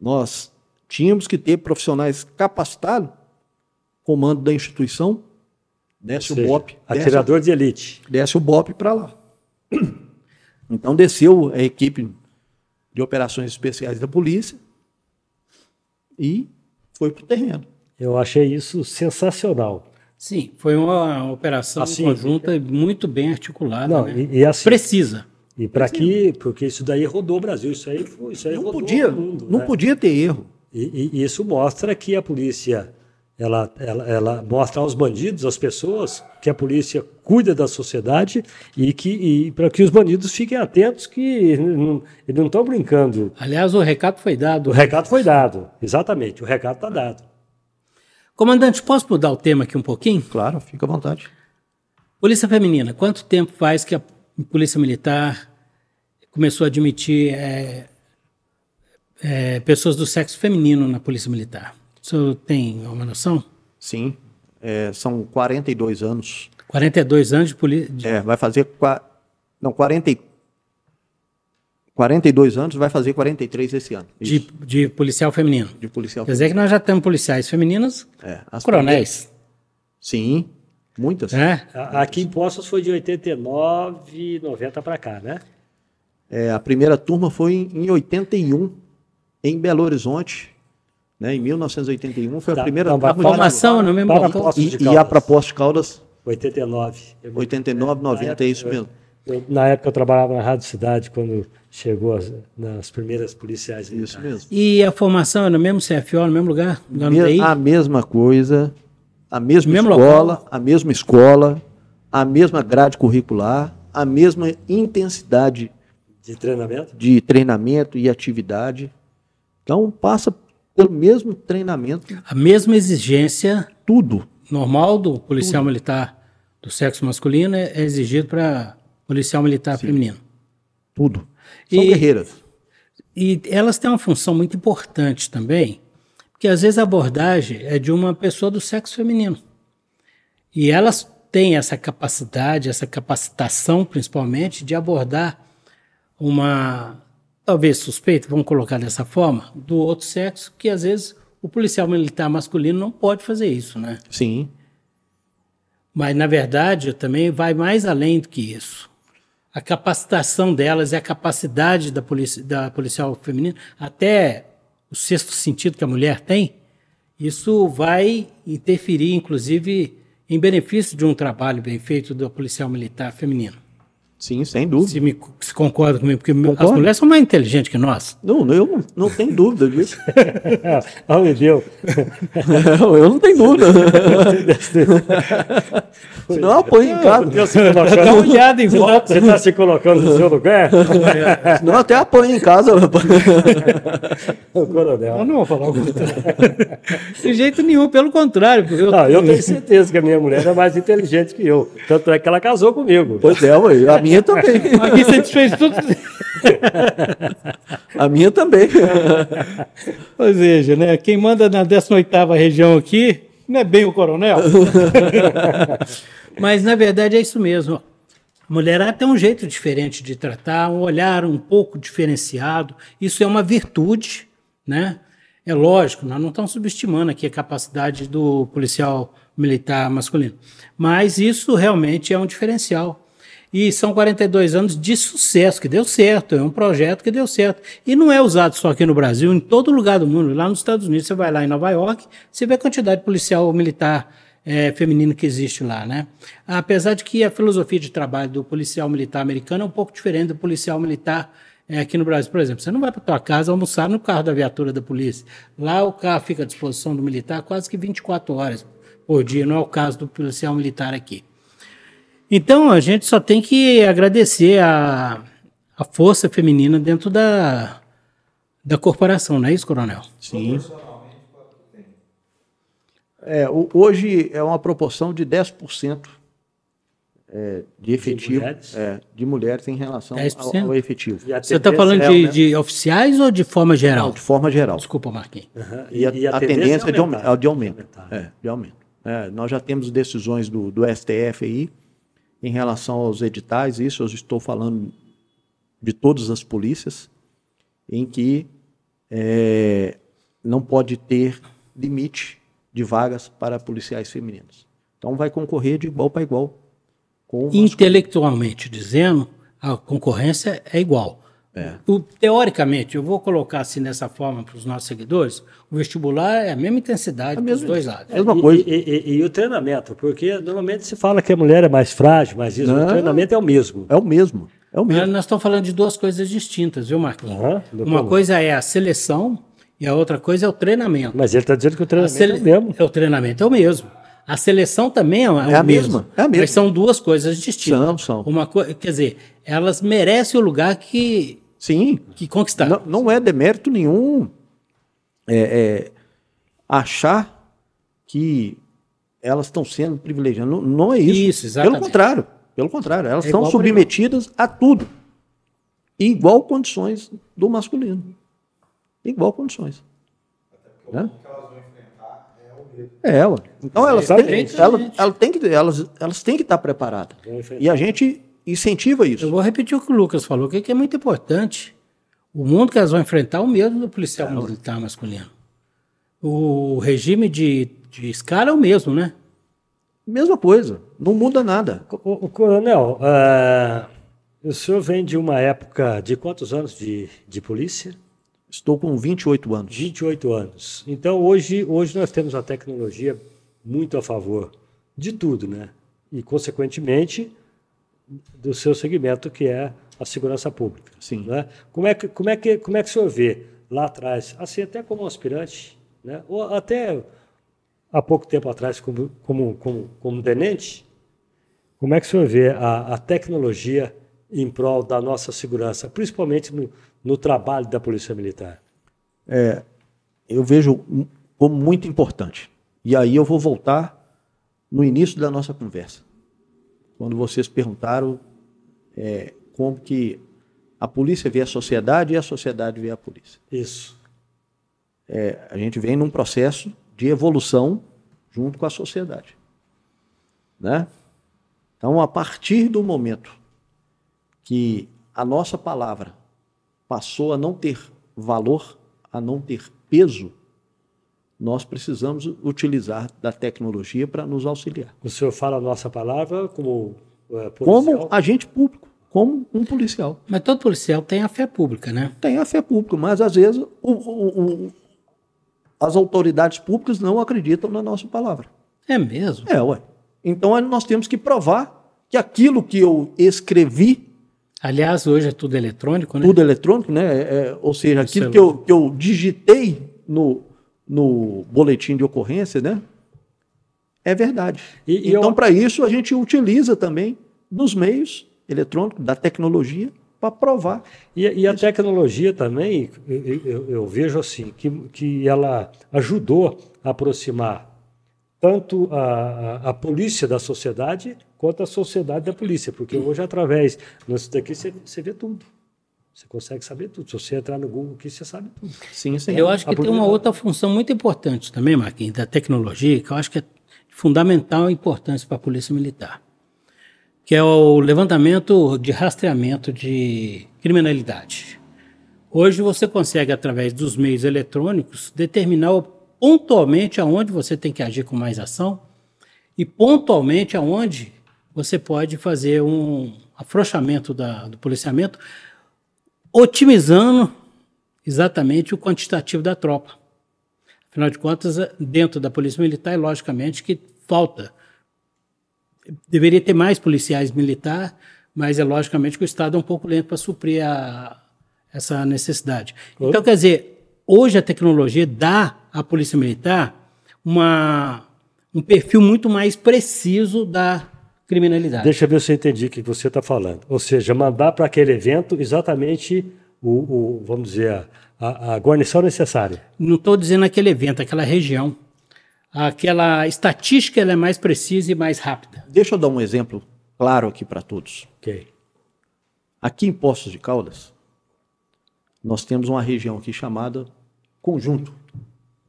Nós tínhamos que ter profissionais capacitados, comando da instituição, desce o BOP. Atirador desce, de elite. Desce o BOP para lá. Então desceu a equipe de operações especiais da polícia e foi para o terreno. Eu achei isso sensacional. Sim, foi uma operação assim, conjunta muito bem articulada. Não, né? e, e assim, Precisa. E para que, porque isso daí rodou o Brasil, isso aí, isso aí não rodou podia, o mundo. Não né? podia ter erro. E, e, isso mostra que a polícia ela, ela, ela, mostra aos bandidos, às pessoas, que a polícia cuida da sociedade e que para que os bandidos fiquem atentos que eles não estão brincando. Aliás, o recado foi dado. O recado foi dado, exatamente, o recado está dado. Comandante, posso mudar o tema aqui um pouquinho? Claro, fica à vontade. Polícia Feminina, quanto tempo faz que a Polícia Militar começou a admitir é, é, pessoas do sexo feminino na Polícia Militar? O senhor tem alguma noção? Sim. É, são 42 anos. 42 anos de polícia. É, vai fazer. Qua... Não, 40... 42 anos, vai fazer 43 esse ano. De, de, policial feminino. De policial Quer dizer que nós já temos policiais femininas, é, coronéis. Sim, muitas. É? Muitas. Aqui em Poços foi de 89, 90 para cá, né? É, a primeira turma foi em 81, em Belo Horizonte, né? Em 1981 foi a tá, primeira então da, formação no mesmo e, e a para de Caldas 89. 89, 90, é isso mesmo. Eu, na época eu trabalhava na Rádio Cidade quando chegou as, nas primeiras policiais. Isso mesmo. E a formação é no mesmo CFO, no mesmo lugar? lugar Me, a mesma coisa, a mesma mesmo escola, local. a mesma escola, a mesma grade curricular, a mesma intensidade de treinamento, de treinamento e atividade. Então passa pelo mesmo treinamento. A mesma exigência. Tudo. Normal do policial tudo. militar do sexo masculino é, é exigido para policial militar Sim. feminino. Tudo. São e, guerreiras. E elas têm uma função muito importante também, porque às vezes a abordagem é de uma pessoa do sexo feminino. E elas têm essa capacidade, essa capacitação, principalmente, de abordar uma talvez suspeito, vamos colocar dessa forma, do outro sexo, que às vezes o policial militar masculino não pode fazer isso, né? Sim. Mas, na verdade, também vai mais além do que isso. A capacitação delas e a capacidade da, polícia da policial feminina, até o sexto sentido que a mulher tem, isso vai interferir, inclusive, em benefício de um trabalho bem feito do policial militar feminino. Sim, sem dúvida. Se, me, se concorda comigo, porque Concordo. as mulheres são mais inteligentes que nós. Não, eu não, não tenho dúvida disso. Olha, oh, deu. não, eu não tenho dúvida. não eu em casa. Tá Dá uma olhada em tá- volta. Você está se colocando no seu lugar? Senão até apanha em casa. o coronel. Eu não vou falar o contrário. De jeito nenhum, pelo contrário. Eu... Não, ah, eu tenho certeza que a minha mulher é mais inteligente que eu. Tanto é que ela casou comigo. Pois é, A minha minha também. A minha satisfez tudo. A minha também. Ou seja, né, quem manda na 18ª região aqui não é bem o coronel. Mas, na verdade, é isso mesmo. Mulher mulherada tem um jeito diferente de tratar, um olhar um pouco diferenciado. Isso é uma virtude, né? É lógico, nós não estamos subestimando aqui a capacidade do policial militar masculino. Mas isso realmente é um diferencial e são 42 anos de sucesso, que deu certo, é um projeto que deu certo. E não é usado só aqui no Brasil, em todo lugar do mundo. Lá nos Estados Unidos, você vai lá em Nova York, você vê a quantidade de policial ou militar é, feminino que existe lá, né? Apesar de que a filosofia de trabalho do policial militar americano é um pouco diferente do policial militar é, aqui no Brasil. Por exemplo, você não vai para tua casa almoçar no carro da viatura da polícia. Lá o carro fica à disposição do militar quase que 24 horas por dia, não é o caso do policial militar aqui. Então, a gente só tem que agradecer a, a força feminina dentro da, da corporação, não é isso, Coronel? Sim. É, hoje é uma proporção de 10% é, de efetivo de mulheres? É, de mulheres em relação ao, ao, efetivo. Você está falando é, de, de, oficiais ou de forma geral? Não, de forma geral. Desculpa, Marquinhos. Uhum. E, e, a, e, a, tendência, é de, é, de aumento. É, de aumento. É, de aumento. nós já temos decisões do, do STF aí em relação aos editais, isso eu estou falando de todas as polícias, em que é, não pode ter limite de vagas para policiais femininos. Então vai concorrer de igual para igual. Intelectualmente dizendo, a concorrência é igual. É. O, teoricamente, eu vou colocar assim dessa forma para os nossos seguidores, o vestibular é a mesma intensidade dos dois lados. É, mesma coisa. E, e, e, e, o treinamento, porque normalmente se fala que a mulher é mais frágil, mas isso, o treinamento é o mesmo. É o mesmo. É o mesmo. Nós estamos falando de duas coisas distintas, viu, Marquinhos Uhum, Uma coisa é a seleção e a outra coisa é o treinamento. Mas ele está dizendo que o treinamento sele... é o mesmo. É o treinamento é o mesmo. A seleção também é, é a mesma. mesma. É a mesma. Mas são duas coisas distintas. São, são. Uma co... Quer dizer, elas merecem o lugar que Sim. Que conquistar. Não, não é demérito nenhum é, é, achar que elas estão sendo privilegiadas. Não, não é isso. Isso, exatamente. Pelo contrário. Pelo contrário, elas é estão submetidas a tudo. igual condições do masculino. igual condições. Até né? que elas vão enfrentar é ela. Então elas têm, elas, elas têm que elas, elas têm que estar preparadas. E a gente incentiva isso. Eu vou repetir o que o Lucas falou, que é, é muito importante. O mundo que elas vão enfrentar é o mesmo do policial claro. militar masculino. O regime de, de escala é o mesmo, né? Mesma coisa, não muda nada. O, o coronel, uh, o senhor vem de uma época de quantos anos de, de polícia? Estou com 28 anos. 28 anos. Então, hoje, hoje nós temos a tecnologia muito a favor de tudo, né? E, consequentemente, do seu segmento, que é a segurança pública. Sim. Né? Como, é que, como, é que, como é que o senhor vê lá atrás, assim, até como aspirante, né? ou até há pouco tempo atrás como, como, como, como tenente, como é que o senhor vê a, a tecnologia em prol da nossa segurança, principalmente no, no trabalho da Polícia Militar? É, eu vejo como muito importante. E aí eu vou voltar no início da nossa conversa quando vocês perguntaram é, como que a polícia vê a sociedade e a sociedade vê a polícia. Isso. É, a gente vem num processo de evolução junto com a sociedade. Né? Então, a partir do momento que a nossa palavra passou a não ter valor, a não ter peso, nós precisamos utilizar da tecnologia para nos auxiliar. O senhor fala a nossa palavra como é, policial? Como agente público, como um policial. Mas todo policial tem a fé pública, né? Tem a fé pública, mas às vezes o, o, o, as autoridades públicas não acreditam na nossa palavra. É mesmo? É, ué. Então nós temos que provar que aquilo que eu escrevi. Aliás, hoje é tudo eletrônico, né? Tudo eletrônico, né? É, é ou seja, aquilo que eu, que eu digitei no, no boletim de ocorrência, né? É verdade. E, então, eu... para isso, a gente utiliza também dos meios eletrônicos, da tecnologia, para provar. E, e a tecnologia também, eu, eu, eu, vejo assim, que, que ela ajudou a aproximar tanto a, a, a, polícia da sociedade quanto a sociedade da polícia, porque hoje através disso daqui você, você vê tudo. Você consegue saber tudo. Se você entrar no Google aqui, você sabe tudo. Sim, sim. Eu acho que tem uma outra função muito importante também, Marquinhos, da tecnologia, que eu acho que é fundamental importância para a Polícia Militar, que é o levantamento de rastreamento de criminalidade. Hoje você consegue, através dos meios eletrônicos, determinar pontualmente aonde você tem que agir com mais ação e pontualmente aonde você pode fazer um afrouxamento da, do policiamento otimizando exatamente o quantitativo da tropa. Afinal de contas, dentro da Polícia Militar, logicamente que falta. Deveria ter mais policiais militar, mas é logicamente que o Estado é um pouco lento para suprir a, essa necessidade. Uhum. Então, quer dizer, hoje a tecnologia dá à Polícia Militar uma, um perfil muito mais preciso da criminalidade. Deixa eu ver se eu entendi o que você está falando. Ou seja, mandar para aquele evento exatamente o, o vamos dizer, a, a, a guarnição necessária. Não estou dizendo aquele evento, aquela região. Aquela estatística é mais precisa e mais rápida. Deixa eu dar um exemplo claro aqui para todos. Ok. Aqui em Poços de Caldas, nós temos uma região aqui chamada Conjunto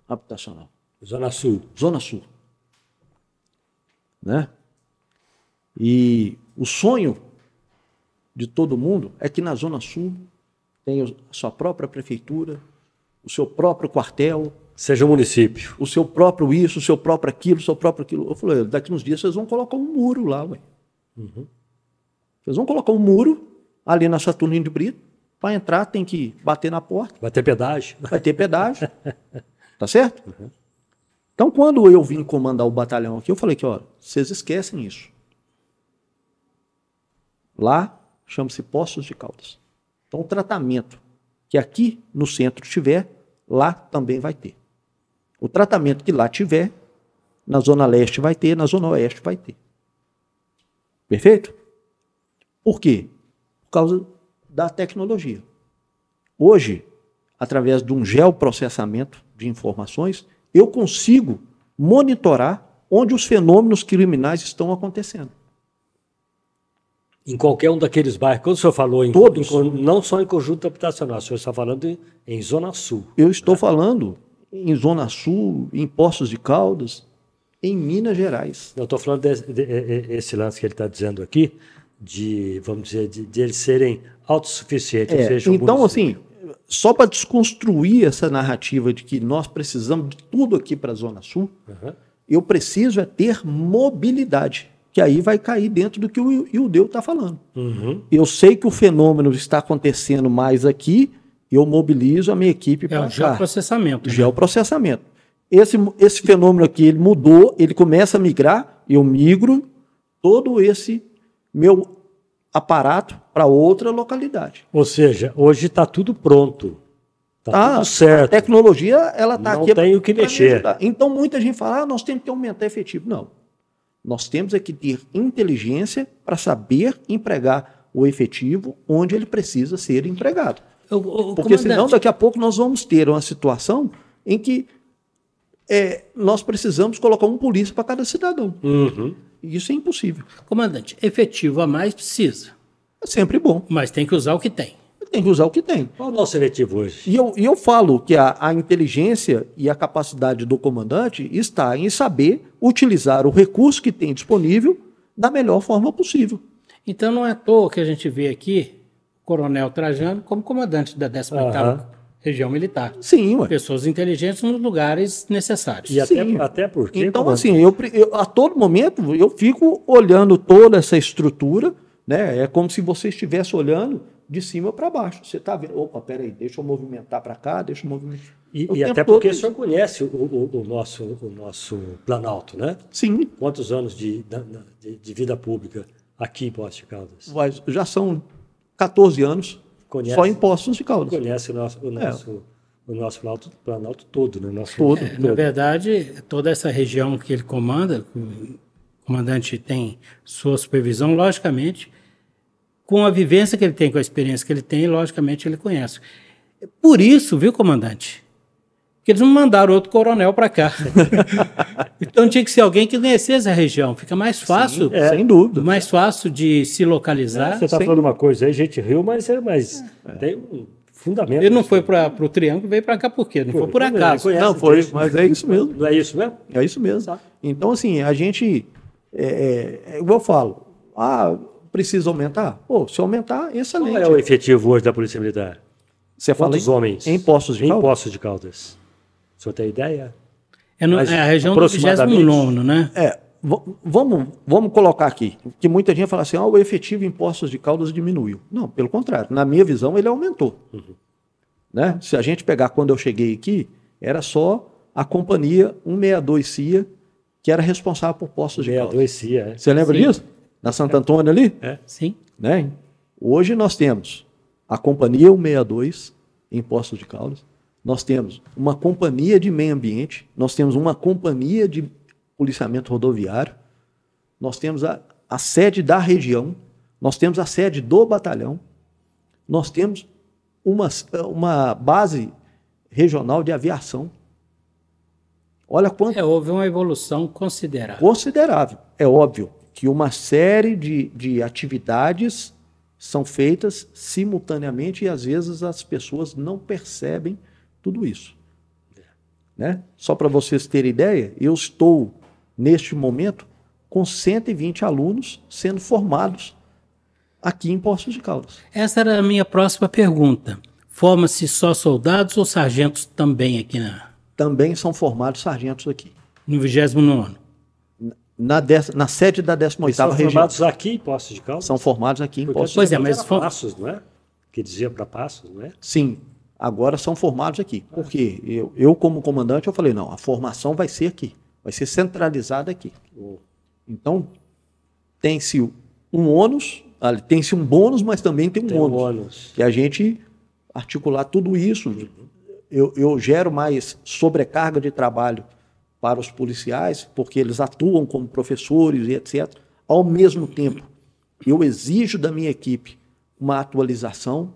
Habitacional. Zona Sul. Zona Sul. Né? E o sonho de todo mundo é que na Zona Sul tenha a sua própria prefeitura, o seu próprio quartel. Seja o município. O seu próprio isso, o seu próprio aquilo, o seu próprio aquilo. Eu falei, daqui uns dias vocês vão colocar um muro lá, ué. Uhum. Vocês vão colocar um muro ali na Saturnino de Brito. Para entrar tem que bater na porta. Vai ter pedágio. Vai ter pedágio. tá certo? Uhum. Então, quando eu vim comandar o batalhão aqui, eu falei que, ó, vocês esquecem isso. Lá chama-se Poços de Caldas. Então, o tratamento que aqui no centro tiver, lá também vai ter. O tratamento que lá tiver, na Zona Leste vai ter, na Zona Oeste vai ter. Perfeito? Por quê? Por causa da tecnologia. Hoje, através de um geoprocessamento de informações, eu consigo monitorar onde os fenômenos criminais estão acontecendo em qualquer um daqueles bairros. Quando o senhor falou em todos, em, não só em conjunto habitacional, o senhor está falando em, em Zona Sul. Eu estou né? falando em Zona Sul, em Poços de Caldas, em Minas Gerais. Eu estou falando desse de, de, lance que ele está dizendo aqui, de, vamos dizer, de, de eles serem autossuficientes. É, seja, então, assim, só para desconstruir essa narrativa de que nós precisamos de tudo aqui para a Zona Sul, uhum. eu preciso é ter mobilidade que aí vai cair dentro do que o Ildeu está falando. Uhum. Eu sei que o fenômeno está acontecendo mais aqui, eu mobilizo a minha equipe para. É o geoprocessamento. Né? Geoprocessamento. Esse, esse fenômeno aqui, ele mudou, ele começa a migrar, eu migro todo esse meu aparato para outra localidade. Ou seja, hoje está tudo pronto. Tá, ah, tudo certo. A tecnologia, ela está aqui. Não tem o que mexer. Então, muita gente fala, ah, nós temos que aumentar efetivo. Não. Nós temos é que ter inteligência para saber empregar o efetivo onde ele precisa ser empregado. O, o, Porque senão daqui a pouco nós vamos ter uma situação em que é, nós precisamos colocar um polícia para cada cidadão. Uhum. Isso é impossível. Comandante, efetivo a mais precisa. É sempre bom. Mas tem que usar o que tem tem que usar o que tem. Qual o nosso seletivo hoje? E eu, e eu falo que a, a inteligência e a capacidade do comandante está em saber utilizar o recurso que tem disponível da melhor forma possível. Então não é à toa que a gente vê aqui o Coronel Trajano como comandante da 18ª uhum. Região Militar. Sim, ué. Pessoas inteligentes nos lugares necessários. E até, Sim. até porque... Então, comandante... assim, eu, eu, a todo momento eu fico olhando toda essa estrutura, né? É como se você estivesse olhando de cima para baixo. Você está vendo, opa, peraí, deixa eu movimentar para cá, deixa eu movimentar. E, e até porque todo... o senhor conhece o, o, o, nosso, o nosso Planalto, né? Sim. Quantos anos de, de, de vida pública aqui em Poços de Caldas? Mas já são 14 anos conhece, só em Poços de Caldas. Conhece o nosso, o é. nosso, é. o nosso planalto, planalto, todo, né? Nosso todo, é, todo, Na verdade, toda essa região que ele comanda, o comandante tem sua supervisão, logicamente, com a vivência que ele tem, com a experiência que ele tem, logicamente ele conhece. Por isso, viu, comandante? Que eles não mandaram outro coronel para cá. então tinha que ser alguém que conhecesse a região. Fica mais fácil. Sim, é, sem dúvida. Mais fácil de se localizar. É, você está sem... falando uma coisa aí, gente riu, mas, é, mas é. tem um fundamento. Ele não foi para o Triângulo, veio para cá por quê? Não foi, foi por acaso. Conhece, não, foi, gente. mas é isso mesmo. é isso mesmo? É isso mesmo. Tá. Então, assim, a gente. É, é, é eu falo. Ah, Precisa aumentar? Pô, se aumentar, excelente. Qual é o efetivo hoje da Polícia Militar? Você fala em, homens? Em postos de em Caldas? Em postos de Caldas. O senhor tem ideia? É, no, é a região do 29, né? É. Vamos, vamos colocar aqui, que muita gente fala assim, ah, o efetivo em postos de Caldas diminuiu. Não, pelo contrário. Na minha visão, ele aumentou. Uhum. Né? Se a gente pegar quando eu cheguei aqui, era só a companhia 162 CIA, que era responsável por postos de Caldas. 162 CIA, é. Você lembra Sim. disso? na Santa Antônia ali? É. Sim. Né? Hoje nós temos a Companhia 162 em Poços de Caldas, nós temos uma companhia de meio ambiente, nós temos uma companhia de policiamento rodoviário, nós temos a, a sede da região, nós temos a sede do batalhão, nós temos uma, uma base regional de aviação. Olha quanto. É, houve uma evolução considerável. Considerável, é óbvio que uma série de, de atividades são feitas simultaneamente e às vezes as pessoas não percebem tudo isso. Né? Só para vocês terem ideia, eu estou neste momento com 120 alunos sendo formados aqui em Poços de Caldas. Essa era a minha próxima pergunta. Forma-se só soldados ou sargentos também aqui na. Também são formados sargentos aqui. No 29 na, na sede da 18ª região. São formados aqui em Poços de Caldas? São formados aqui em Poços de Caldas. Pois é, mas... for... Passos, não é? Que dizia para Passos, não é? Sim, agora são formados aqui. Ah. Por quê? Eu, eu, como comandante, eu falei, não, a formação vai ser aqui, vai ser centralizada aqui. Oh. Então, tem-se um ônus, tem-se um bônus, mas também tem um tem ônus. ônus. Que a gente articular tudo isso, uhum. eu, eu gero mais sobrecarga de trabalho para os policiais, porque eles atuam como professores e etc. Ao mesmo tempo, eu exijo da minha equipe uma atualização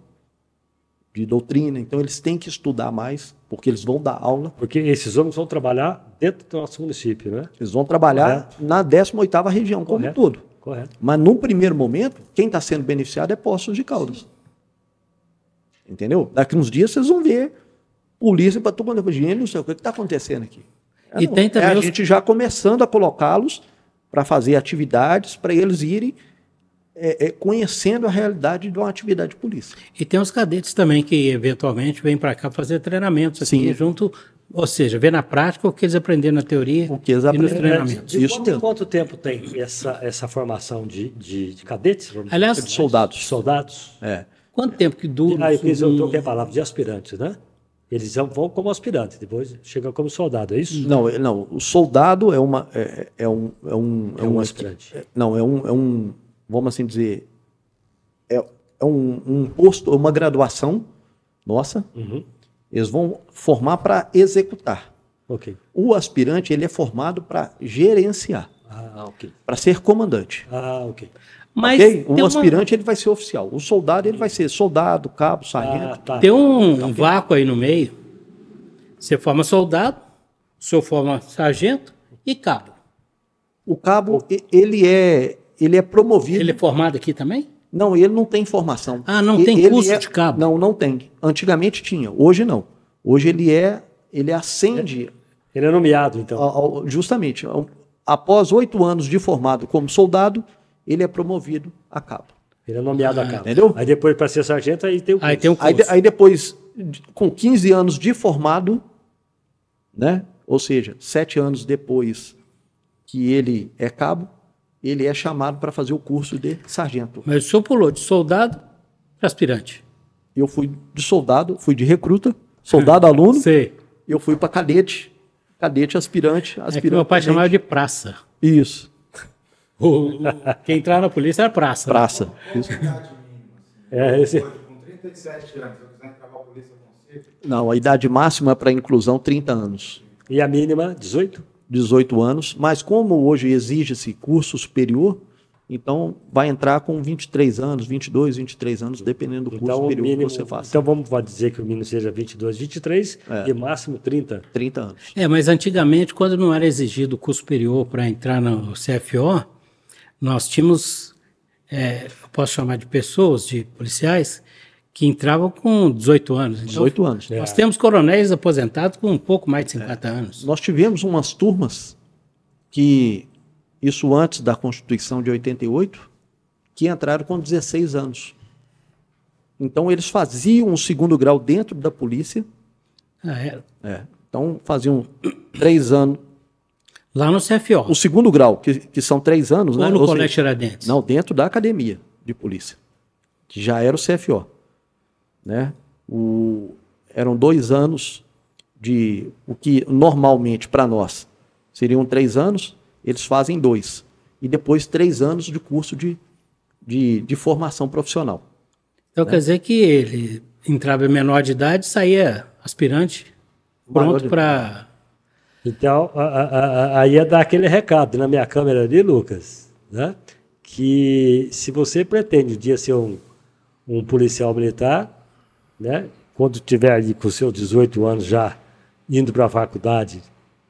de doutrina, então eles têm que estudar mais, porque eles vão dar aula. Porque esses homens vão trabalhar dentro do nosso município, né? Eles vão trabalhar Correto. na 18ª região, Correto. como todo. Correto. Mas num primeiro momento, quem está sendo beneficiado é Poços de Caldas. Sim. Entendeu? Daqui uns dias vocês vão ver polícia para todo mundo. dinheiro, não sei o que está acontecendo aqui. É, e tem é também é a os... gente já começando a colocá-los para fazer atividades, para eles irem é, é, conhecendo a realidade de uma atividade de polícia. E tem os cadetes também que eventualmente vêm para cá fazer treinamentos aqui Sim. junto, ou seja, ver na prática o que eles aprenderam na teoria o que eles e nos treinamentos. E Isso quanto, tempo tem essa, essa formação de, de, de cadetes? Aliás, de assim? soldados. Soldados? É. Quanto tempo que dura? Ah, eu, um... eu troquei a palavra de aspirantes, né? Eles vão como aspirante, depois chegam como soldado, é isso? Não, é, não. O soldado é uma é, é, é um é um é, é um, um aspirante. É, não, é um é um vamos assim dizer é, é um, um posto, uma graduação nossa. Uhum. Eles vão formar para executar. Ok. O aspirante ele é formado para gerenciar. Ah, ok. Para ser comandante. Ah, ok. Mas okay? O aspirante uma... ele vai ser oficial. O soldado ele vai ser soldado, cabo, ah, sargento. Ah, tá. Tem um, tá, okay. vácuo aí no meio. Você forma soldado, o senhor forma sargento e cabo. O cabo ele é ele é promovido. Ele é formado aqui também? Não, ele não tem formação. Ah, não ele, tem curso é... de cabo? Não, não tem. Antigamente tinha, hoje não. Hoje ele é ele ascende. Ele é nomeado então. Justamente após oito anos de formado como soldado ele é promovido a cabo. Ele é nomeado a ah, cabo. Entendeu? Aí depois, para ser sargento, aí tem o curso. Aí, tem um curso. Aí, aí, depois, com 15 anos de formado, né? ou seja, sete anos depois que ele é cabo, ele é chamado para fazer o curso de sargento. Mas o senhor pulou de soldado para aspirante. Eu fui de soldado, fui de recruta, soldado aluno. Sei. Eu fui para cadete, cadete aspirante, aspirante. É que meu pai chamava de praça. Isso. O, o, quem entrar na polícia era é praça. Praça. Né? Isso. É, esse... Com 37 anos, se eu quiser entrar na polícia, eu consigo? Não, a idade máxima para inclusão, 30 anos. E a mínima, 18? 18 anos, mas como hoje exige-se curso superior, então vai entrar com 23 anos, 22, 23 anos, dependendo do então, curso superior mínimo, que você faça. Então vamos dizer que o mínimo seja 22, 23 é. e máximo 30. 30 anos. É, mas antigamente, quando não era exigido o curso superior para entrar no CFO, nós tínhamos, é, posso chamar de pessoas, de policiais, que entravam com 18 anos. 18 então anos, né? Nós temos coronéis aposentados com um pouco mais de 50 é. anos. Nós tivemos umas turmas que, isso antes da Constituição de 88, que entraram com 16 anos. Então, eles faziam um segundo grau dentro da polícia. Ah, é? é. Então, faziam três anos, Lá no CFO. O segundo grau, que, que são três anos, Ou né? No Ou Colégio Tiradentes. Não, dentro da academia de polícia, que já era o CFO. Né? O, eram dois anos de o que normalmente para nós seriam três anos, eles fazem dois. E depois três anos de curso de, de, de formação profissional. Então né? quer dizer que ele entrava menor de idade saía aspirante, pronto para então, aí é dar aquele recado na minha câmera ali, Lucas, né? que se você pretende um dia ser um, um policial militar, né? quando tiver ali com seus 18 anos já indo para a faculdade,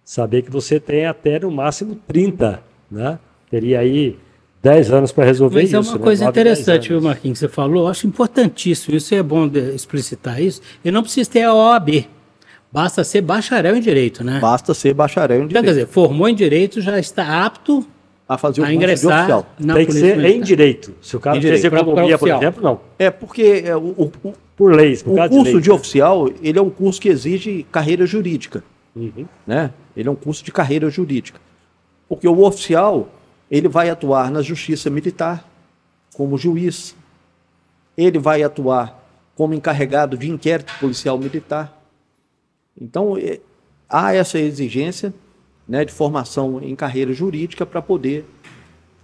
saber que você tem até no máximo 30, né? Teria aí 10 anos para resolver isso. Mas é uma né, coisa né? interessante, viu, Marquinhos, que você falou, eu acho importantíssimo, isso é bom explicitar isso, Eu não preciso ter a OAB, Basta ser bacharel em direito, né? Basta ser bacharel em direito. Então, quer dizer, formou em direito, já está apto a fazer o a ingressar de oficial. Tem que ser militar. em direito. Se o cara direito ser economia, por exemplo, não. É porque é, o, o, por leis, por o curso de, leis, de né? oficial, ele é um curso que exige carreira jurídica, uhum. né? Ele é um curso de carreira jurídica, porque o oficial ele vai atuar na justiça militar como juiz, ele vai atuar como encarregado de inquérito policial militar, então, é, há essa exigência né, de formação em carreira jurídica para poder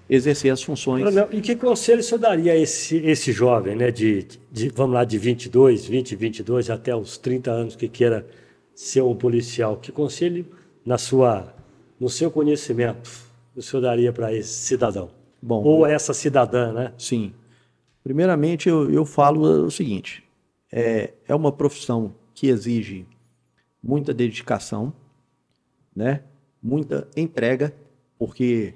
exercer as funções. e que conselho você daria a esse, esse jovem, né, de, de, vamos lá, de 22, 20, 22 até os 30 anos que queira ser um policial? Que conselho, na sua, no seu conhecimento, o senhor daria para esse cidadão? Bom, Ou essa cidadã, né? Sim. Primeiramente, eu, eu falo o seguinte: é, é uma profissão que exige muita dedicação, né? Muita entrega, porque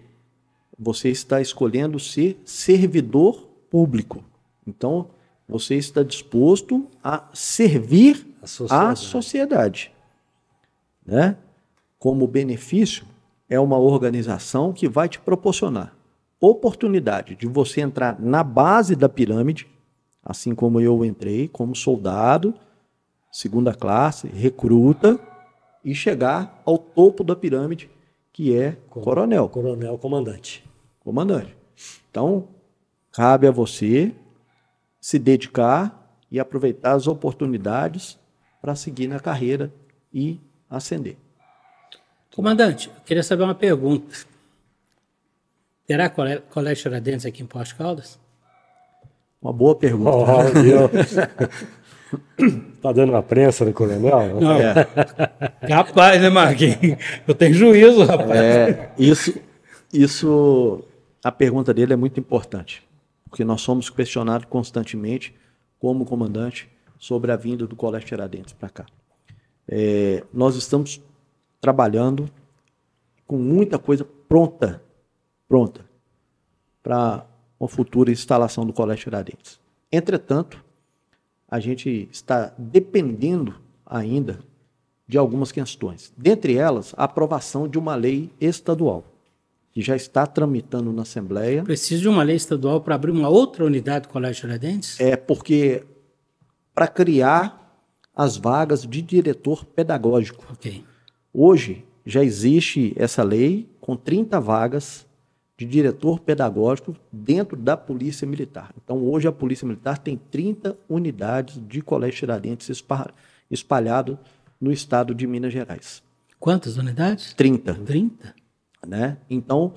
você está escolhendo ser servidor público. Então, você está disposto a servir a sociedade. à sociedade, né? Como benefício é uma organização que vai te proporcionar oportunidade de você entrar na base da pirâmide, assim como eu entrei como soldado, segunda classe, recruta e chegar ao topo da pirâmide, que é Com, coronel. Coronel comandante. Comandante. Então, cabe a você se dedicar e aproveitar as oportunidades para seguir na carreira e ascender. Comandante, eu queria saber uma pergunta. Terá colégio Tiradentes aqui em Porto Caldas? Uma boa pergunta. Oh, Tá dando uma prensa no coronel? Não. É. Capaz, né, Marquinhos? Eu tenho juízo, rapaz. É, isso, isso, a pergunta dele é muito importante, porque nós somos questionados constantemente, como comandante, sobre a vinda do Colégio Tiradentes para cá. É, nós estamos trabalhando com muita coisa pronta, pronta, para uma futura instalação do Colégio Tiradentes. Entretanto, a gente está dependendo ainda de algumas questões. Dentre elas, a aprovação de uma lei estadual, que já está tramitando na Assembleia. Precisa de uma lei estadual para abrir uma outra unidade do Colégio Tiradentes? É, porque para criar as vagas de diretor pedagógico. Ok. Hoje já existe essa lei com 30 vagas de diretor pedagógico dentro da Polícia Militar. Então, hoje, a Polícia Militar tem 30 unidades de Colégio Tiradentes espalhado no estado de Minas Gerais. Quantas unidades? 30. 30? Né? Então,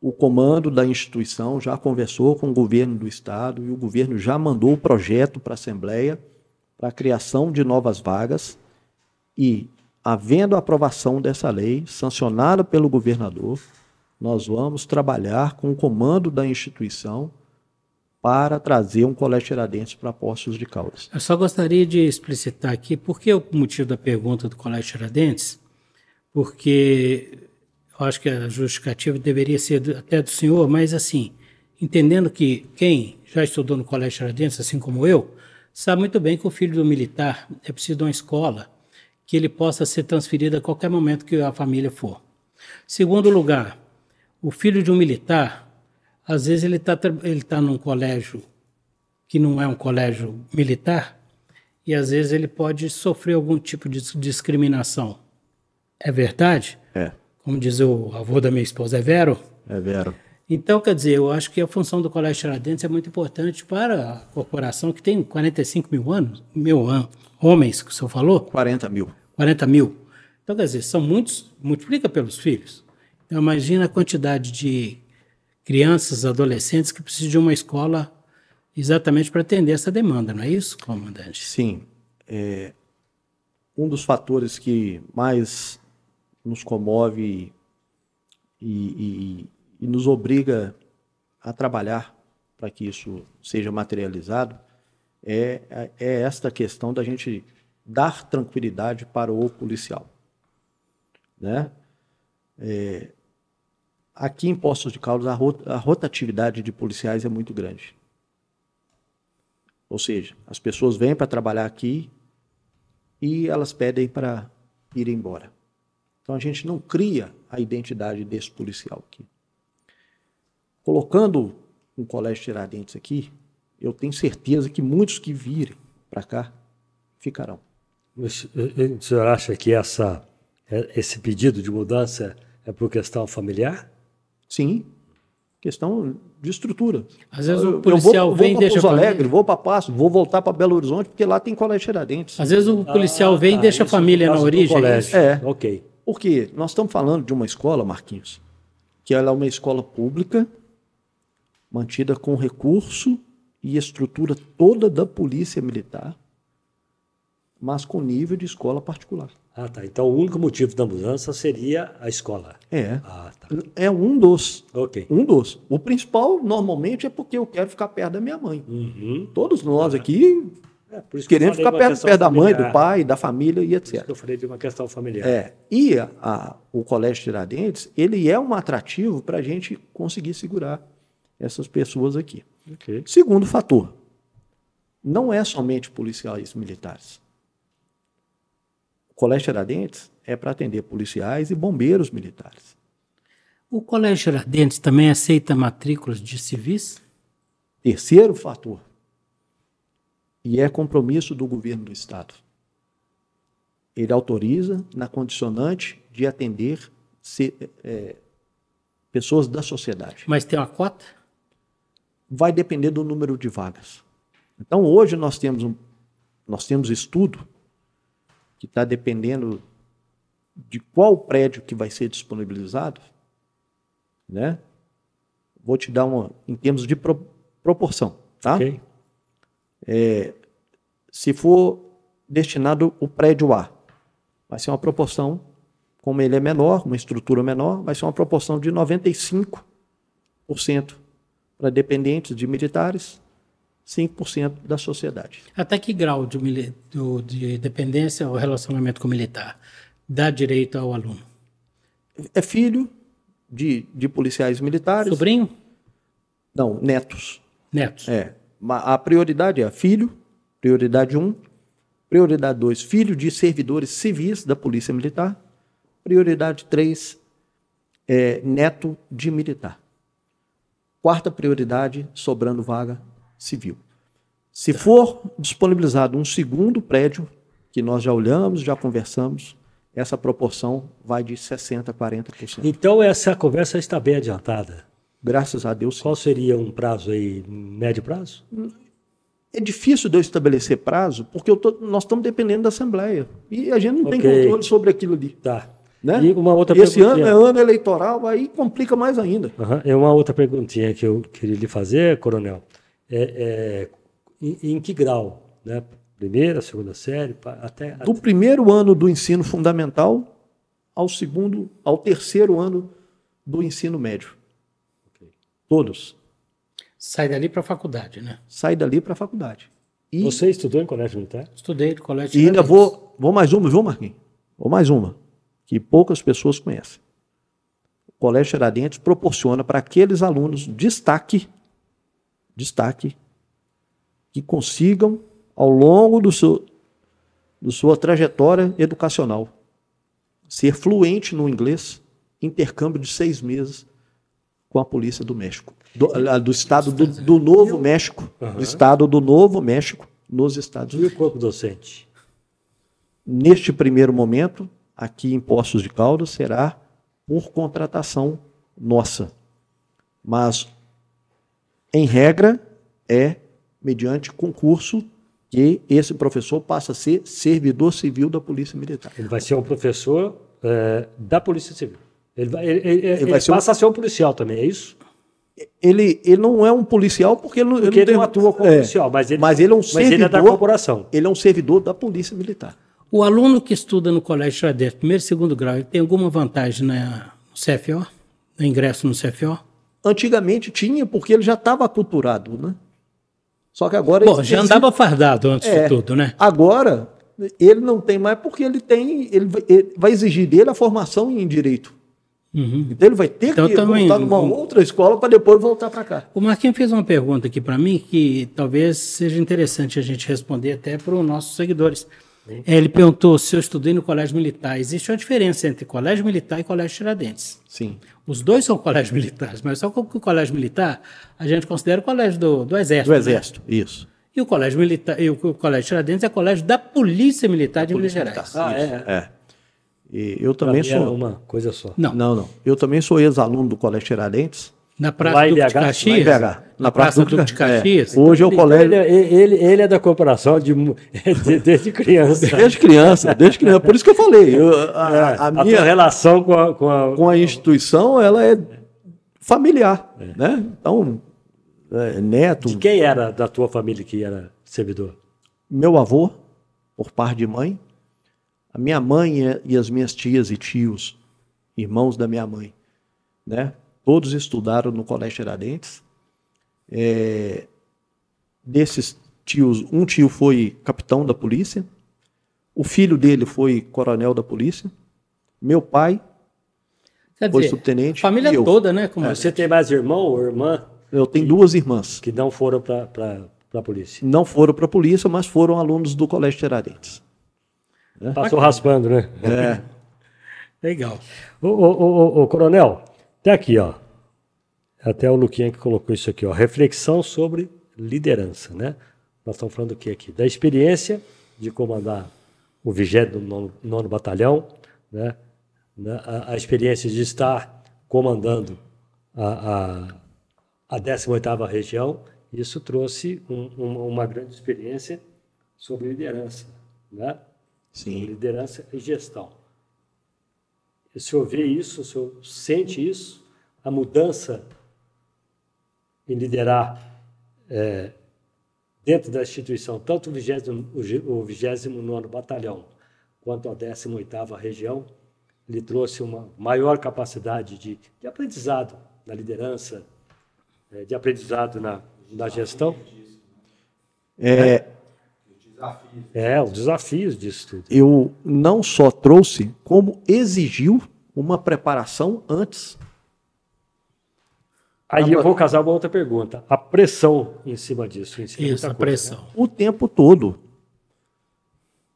o comando da instituição já conversou com o governo do estado e o governo já mandou o projeto para a Assembleia para a criação de novas vagas e, havendo a aprovação dessa lei, sancionada pelo governador, nós vamos trabalhar com o comando da instituição para trazer um colégio Tiradentes para Poços de Caldas. Eu só gostaria de explicitar aqui por que o motivo da pergunta do colégio Tiradentes, porque eu acho que a justificativa deveria ser até do senhor, mas assim, entendendo que quem já estudou no colégio Tiradentes, assim como eu, sabe muito bem que o filho do militar é preciso de uma escola que ele possa ser transferido a qualquer momento que a família for. Segundo lugar, o filho de um militar, às vezes ele está ele tá num colégio que não é um colégio militar e às vezes ele pode sofrer algum tipo de discriminação. É verdade? É. Como diz o avô da minha esposa, é vero? É vero. Então, quer dizer, eu acho que a função do Colégio Tiradentes é muito importante para a corporação, que tem 45 mil anos, mil an, homens, que o senhor falou? 40 mil. 40 mil. Então, quer dizer, são muitos, multiplica pelos filhos. Então, imagina a quantidade de crianças, adolescentes que precisam de uma escola exatamente para atender essa demanda, não é isso, comandante? Sim. É, um dos fatores que mais nos comove e, e, e nos obriga a trabalhar para que isso seja materializado é, é esta questão da gente dar tranquilidade para o policial. Né? É, aqui em Poços de Caldas, a, rot a rotatividade de policiais é muito grande. Ou seja, as pessoas vêm para trabalhar aqui e elas pedem para ir embora. Então a gente não cria a identidade desse policial aqui. Colocando um colégio Tiradentes aqui, eu tenho certeza que muitos que virem para cá ficarão. Eh, eh, o senhor acha que essa, eh, esse pedido de mudança é por questão familiar? Sim. Questão de estrutura. Às vezes o policial eu vou, vem vou e deixa. Pouso Alegre, vou para Passo, vou voltar para Belo Horizonte, porque lá tem colégio Tiradentes. Às vezes o ah, policial ah, vem tá, e deixa a família é na origem. É, é. Ok. Porque nós estamos falando de uma escola, Marquinhos, que ela é uma escola pública, mantida com recurso e estrutura toda da polícia militar, mas com nível de escola particular. Ah, tá. Então o único motivo da mudança seria a escola. É. Ah, tá. É um dos. Ok. Um dos. O principal, normalmente, é porque eu quero ficar perto da minha mãe. Uhum. Todos nós é. aqui é, queremos ficar perto, perto da mãe, do pai, da família e etc. eu falei de uma questão familiar. É. E a, a, o Colégio Tiradentes, ele é um atrativo para a gente conseguir segurar essas pessoas aqui. Okay. Segundo fator, não é somente policiais militares. Colégio Tiradentes é para atender policiais e bombeiros militares. O Colégio Tiradentes também aceita matrículas de civis? Terceiro fator. E é compromisso do governo do Estado. Ele autoriza na condicionante de atender se, é, pessoas da sociedade. Mas tem uma cota? Vai depender do número de vagas. Então, hoje nós temos, um, nós temos estudo que está dependendo de qual prédio que vai ser disponibilizado, né? Vou te dar uma em termos de pro, proporção, tá? Okay. É, se for destinado o prédio A, vai ser uma proporção, como ele é menor, uma estrutura menor, vai ser uma proporção de 95% para dependentes de militares, 5% da sociedade. Até que grau de, do, de dependência ou relacionamento com o militar dá direito ao aluno? É filho de, de policiais militares. Sobrinho? Não, netos. Netos. É. A prioridade é filho, prioridade 1. Um, prioridade 2, filho de servidores civis da Polícia Militar. Prioridade 3, é, neto de militar. Quarta prioridade, sobrando vaga civil. Se for disponibilizado um segundo prédio, que nós já olhamos, já conversamos, essa proporção vai de 60% a 40%. Então essa conversa está bem adiantada. Graças a Deus. Sim. Qual seria um prazo aí, médio prazo? É difícil de eu estabelecer prazo, porque tô, nós estamos dependendo da Assembleia. E a gente não okay. tem controle sobre aquilo ali. Tá. Né? E uma outra Esse ano é ano eleitoral, aí complica mais ainda. Uhum. É uma outra perguntinha que eu queria lhe fazer, coronel. É, é, em, em, que grau? Né? Primeira, segunda série, até. Do até... primeiro ano do ensino fundamental ao segundo, ao terceiro ano do ensino médio. Okay. Todos. Sai dali para a faculdade, né? Sai dali para a faculdade. E... Você estudou em colégio militar? Estudei no colégio militar. E ainda vou, vou mais uma, viu, Marquinhos? Vou mais uma, que poucas pessoas conhecem. O Colégio Tiradentes proporciona para aqueles alunos destaque destaque, que consigam, ao longo do seu, do sua trajetória educacional, ser fluente no inglês, intercâmbio de seis meses com a polícia do México, do, ah, do estado do, do Novo México, do estado do Novo México, nos Estados Unidos. E o corpo docente? Neste primeiro momento, aqui em Poços de Caldas, será por contratação nossa. Mas em regra, é mediante concurso que esse professor passa a ser servidor civil da Polícia Militar. Ele vai ser um professor é, da Polícia Civil. Ele, vai, ele, ele, ele vai passa um... a ser um policial também, é isso? Ele, ele não é um policial porque ele não, porque ele não, tem... não atua como é, policial, mas ele, mas ele é um servidor. É da corporação. Ele é um servidor da Polícia Militar. O aluno que estuda no Colégio Sodeste, primeiro e segundo grau, ele tem alguma vantagem na, no CFO? No ingresso no CFO? Antigamente tinha, porque ele já estava aculturado, né? Só que agora. Bom, já andava fardado antes é, de tudo, né? Agora, ele não tem mais, porque ele tem. Ele, vai exigir dele a formação em direito. Uhum. Então ele vai ter então, que também, voltar numa outra escola para depois voltar para cá. O Marquinhos fez uma pergunta aqui para mim que talvez seja interessante a gente responder até para os nossos seguidores. É, ele perguntou se eu estudei no colégio militar. Existe uma diferença entre colégio militar e colégio Tiradentes. Sim. Os dois são colégios militares, mas só que o colégio militar a gente considera o colégio do, do Exército. Do né? Exército, né? isso. E o colégio militar, e o, colégio Tiradentes é colégio da Polícia Militar de Polícia Minas Gerais. Ah, é, é. é. E eu também é sou uma coisa só. Não, não, não. Eu também sou ex-aluno do colégio Tiradentes. Na Praça do Duque de Caxias? Lá na, Praça, Praça Duque de é. Caxias? É. Hoje então, é o então, colégio... Então. Ele, ele, ele, é da corporação de, de, desde criança. desde criança, desde criança. Por isso que eu falei. Eu, a, é, a, a, minha relação com a, com a, com a instituição, ela é familiar, é. né? Então, é, neto... De quem era da tua família que era servidor? Meu avô, por par de mãe. A minha mãe e as minhas tias e tios, irmãos da minha mãe, né? todos estudaram no Colégio Tiradentes. É, desses tios, um tio foi capitão da polícia, o filho dele foi coronel da polícia, meu pai Quer foi dizer, subtenente. família toda, né? Como ah, é. Você tem mais irmão ou irmã? Eu tenho que, duas irmãs. Que não foram para a polícia. Não foram para a polícia, mas foram alunos do Colégio Tiradentes. Passou raspando, né? É. Legal. O ô, coronel, até tá aqui, ó. É até o Luquinha que colocou isso aqui, ó. Reflexão sobre liderança, né? Nós estamos falando o que aqui? Da experiência de comandar o 29 nono Batalhão, né? A, a, experiência de estar comandando a, a, a 18 região, isso trouxe um, um, uma grande experiência sobre liderança, né? Sim. Sobre liderança e gestão o senhor vê isso, o senhor sente isso, a mudança em liderar é, dentro da instituição, tanto o 29, Batalhão quanto a 18 Região, ele trouxe uma maior capacidade de, de aprendizado na liderança, é, de aprendizado na, na gestão. É, é, os desafios disso tudo. Eu não só trouxe, como exigiu uma preparação antes. Aí eu vou casar uma outra pergunta. A pressão em cima disso. Em cima Isso, a né? pressão. Né? O tempo todo.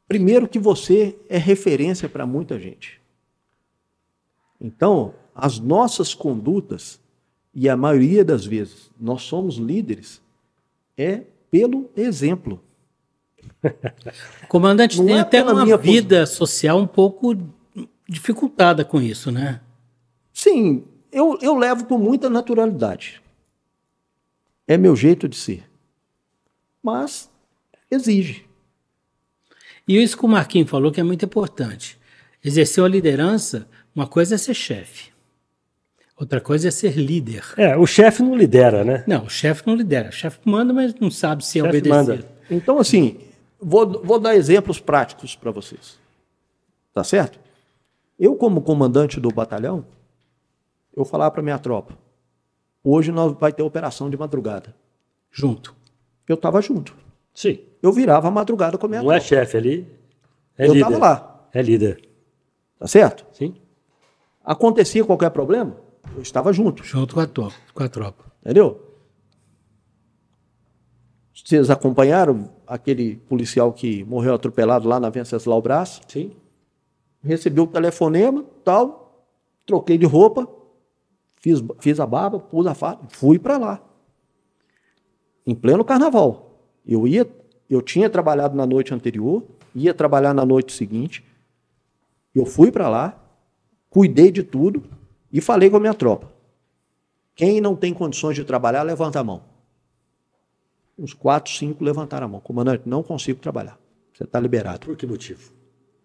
Primeiro que você é referência para muita gente. Então, as nossas condutas, e a maioria das vezes nós somos líderes, é pelo exemplo. O comandante não tem é até uma vida posição. social um pouco dificultada com isso, né? Sim, eu, eu levo com muita naturalidade. É meu jeito de ser. Mas exige. E isso que o Marquinhos falou que é muito importante. Exercer a liderança, uma coisa é ser chefe. Outra coisa é ser líder. É, o chefe não lidera, né? Não, o chefe não lidera. O chefe manda, mas não sabe se é chefe obedecer. Então, assim, Vou, vou dar exemplos práticos para vocês. Tá certo? Eu, como comandante do batalhão, eu falava para minha tropa: hoje nós vai ter operação de madrugada. Junto. Eu estava junto. Sim. Eu virava a madrugada com a minha Não é tropa. é chefe ali, é eu líder. Eu estava lá. É líder. Tá certo? Sim. Acontecia qualquer problema, eu estava junto. Junto com a tropa. Com a tropa. Entendeu? Vocês acompanharam aquele policial que morreu atropelado lá na Venceslau Brás? Sim. Recebeu o telefonema, tal, troquei de roupa, fiz, fiz a barba, pus a faca, fui para lá. Em pleno carnaval. Eu ia, eu tinha trabalhado na noite anterior, ia trabalhar na noite seguinte. Eu fui para lá, cuidei de tudo e falei com a minha tropa. Quem não tem condições de trabalhar, levanta a mão uns quatro, cinco levantaram a mão. Comandante, não consigo trabalhar. Você está liberado. Por que motivo?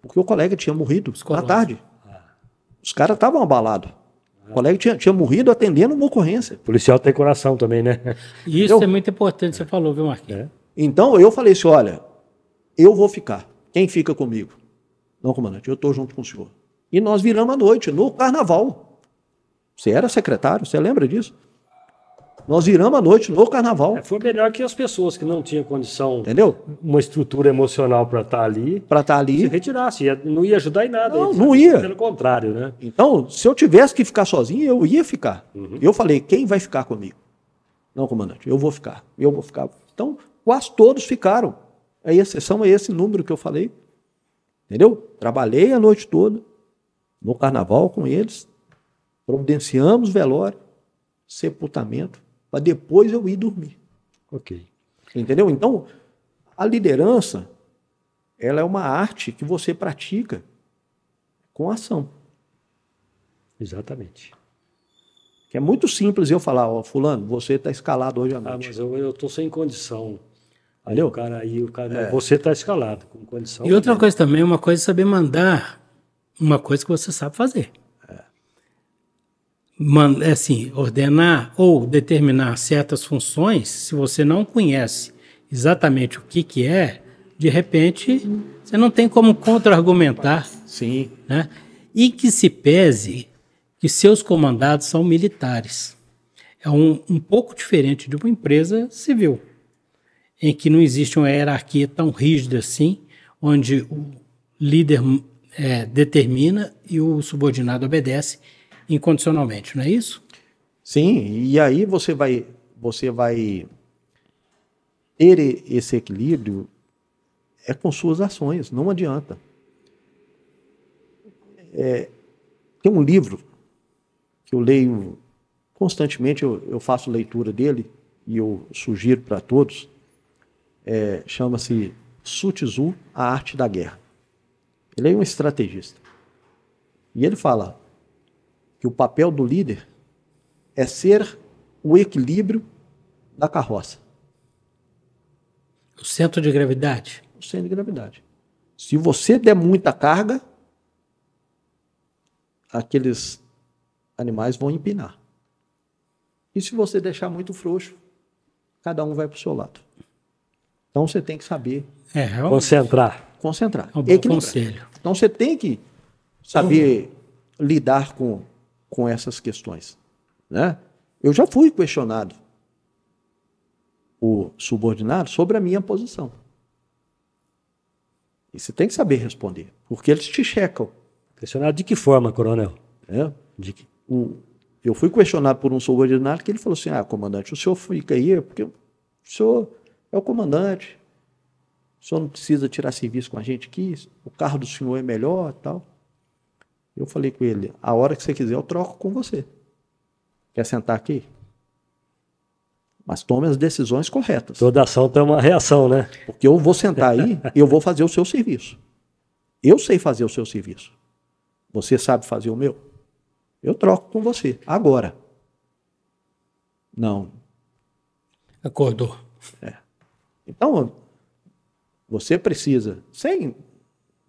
Porque o colega tinha morrido na tarde. Ah. Os caras estavam abalados. O colega tinha, tinha morrido atendendo uma ocorrência. O policial tem coração também, né? Isso é muito importante, você falou, viu, Marquinhos? É. Então eu falei assim: olha, eu vou ficar. Quem fica comigo? Não, comandante, eu estou junto com o senhor. E nós viramos à noite, no carnaval. Você era secretário, você lembra disso? Nós viramos a noite no carnaval. É, foi melhor que as pessoas que não tinham condição, entendeu? Uma estrutura emocional para estar tá ali. Para estar tá ali. Se retirasse, não ia ajudar em nada. Não, aí, não ia. Pelo contrário, né? Então, se eu tivesse que ficar sozinho, eu ia ficar. Uhum. Eu falei, quem vai ficar comigo? Não, comandante, eu vou ficar. Eu vou ficar. Então, quase todos ficaram. É a exceção é esse número que eu falei. Entendeu? Trabalhei a noite toda no carnaval com eles. Providenciamos velório, sepultamento para depois eu ir dormir. Ok. Entendeu? Então, a liderança, ela é uma arte que você pratica com ação. Exatamente. Que é muito simples eu falar, ó, fulano, você está escalado hoje à ah, noite. Ah, mas eu estou sem condição. Aí Entendeu? o cara aí, o cara, é. você está escalado com condição. E outra coisa também, uma coisa é saber mandar uma coisa que você sabe fazer. É assim, ordenar ou determinar certas funções, se você não conhece exatamente o que, que é, de repente você não tem como contra-argumentar. Sim. Né? E que se pese que seus comandados são militares. É um, um pouco diferente de uma empresa civil, em que não existe uma hierarquia tão rígida assim, onde o líder é, determina e o subordinado obedece incondicionalmente, não é isso? Sim, e aí você vai você vai ter esse equilíbrio é com suas ações, não adianta. É, tem um livro que eu leio constantemente, eu, eu faço leitura dele e eu sugiro para todos. É, Chama-se Sun A Arte da Guerra. Ele é um estrategista. E ele fala: que o papel do líder é ser o equilíbrio da carroça. O centro de gravidade? O centro de gravidade. Se você der muita carga, aqueles animais vão empinar. E se você deixar muito frouxo, cada um vai para o seu lado. Então você tem que saber é, é concentrar. Concentrar. É um bom conselho. Então você tem que saber uhum. lidar com com essas questões. Né? Eu já fui questionado, o subordinado, sobre a minha posição. E você tem que saber responder, porque eles te checam. Questionado de que forma, coronel? É? De que... O, eu fui questionado por um subordinado que ele falou assim: Ah, comandante, o senhor fica aí, porque o senhor é o comandante. O senhor não precisa tirar serviço com a gente aqui, o carro do senhor é melhor tal. Eu falei com ele: a hora que você quiser, eu troco com você. Quer sentar aqui? Mas tome as decisões corretas. Toda ação tem uma reação, né? Porque eu vou sentar aí e eu vou fazer o seu serviço. Eu sei fazer o seu serviço. Você sabe fazer o meu? Eu troco com você, agora. Não. Acordou. É. Então, você precisa, sem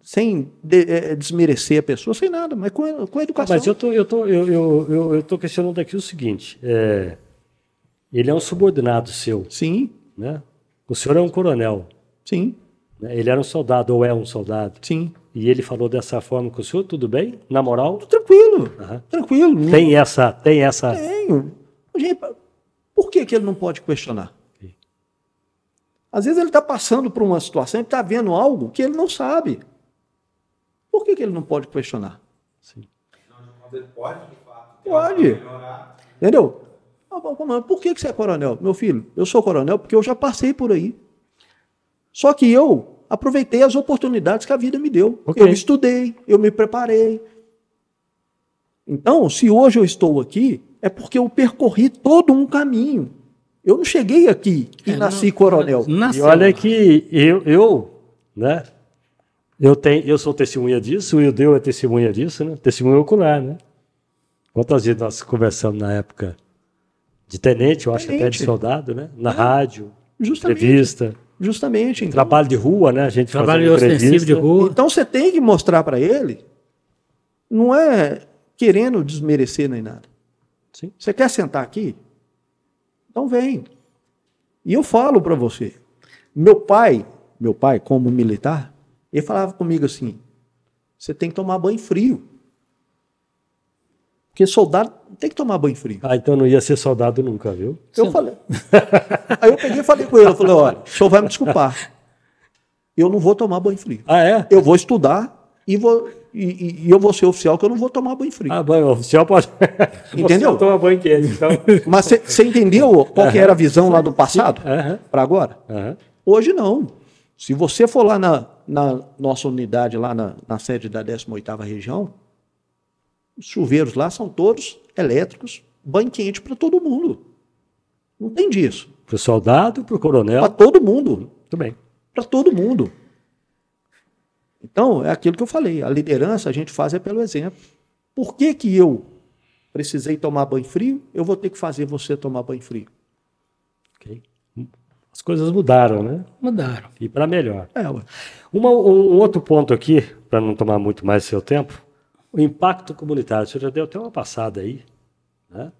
sem de, é, é, desmerecer a pessoa, sem nada, mas com, com educação. Mas eu tô, eu tô, eu, eu, eu, eu tô questionando aqui o seguinte: é, ele é um subordinado seu. Sim. Né? O senhor é um coronel. Sim. Né? Ele era um soldado ou é um soldado. Sim. E ele falou dessa forma com o senhor, tudo bem? Na moral? Tranquilo. Uhum. Tranquilo. Tem essa, tem essa. Tenho. Gente, por que, que ele não pode questionar? Às vezes ele está passando por uma situação, ele está vendo algo que ele não sabe por que, que ele não pode questionar? Sim. pode, de fato. Pode. Entendeu? Ah, por que, que você é coronel? Meu filho, eu sou coronel porque eu já passei por aí. Só que eu aproveitei as oportunidades que a vida me deu. Okay. Eu estudei, eu me preparei. Então, se hoje eu estou aqui, é porque eu percorri todo um caminho. Eu não cheguei aqui e é, nasci não, coronel. Nasceu. E olha que eu, eu né, eu, tenho, eu sou testemunha disso, o Ildeu é testemunha disso, né? Testemunha ocular, né? Quantas vezes nós conversamos na época de tenente, eu acho tenente. até de soldado, né? Na é. rádio, Justamente. entrevista. Justamente. Então. Trabalho de rua, né? A gente Trabalho ostensivo de rua. Então você tem que mostrar para ele, não é querendo desmerecer nem nada. Sim. Você quer sentar aqui? Então vem. E eu falo para você. Meu pai, meu pai como militar, ele falava comigo assim: você tem que tomar banho frio. Porque soldado tem que tomar banho frio. Ah, então não ia ser soldado nunca, viu? Eu Sim. falei. Aí eu peguei e falei com ele: eu falei, olha, o senhor vai me desculpar. Eu não vou tomar banho frio. Ah, é? Eu vou estudar e vou e, e, eu vou ser oficial que eu não vou tomar banho frio. Ah, banho oficial pode. Entendeu? Você toma banho quente, então. Mas você entendeu qual que era a visão lá do passado uhum. para agora? Uhum. Hoje não. Se você for lá na, na nossa unidade, lá na, na sede da 18ª região, os chuveiros lá são todos elétricos, banho quente para todo mundo. Não tem disso. Para o soldado, para o coronel? Para todo mundo. Muito bem. Para todo mundo. Então, é aquilo que eu falei. A liderança a gente faz é pelo exemplo. Por que, que eu precisei tomar banho frio? Eu vou ter que fazer você tomar banho frio coisas mudaram, né? Mudaram. E para melhor. É, Uma, um outro ponto aqui, para não tomar muito mais seu tempo, o impacto comunitário. Você já deu até uma passada aí, né?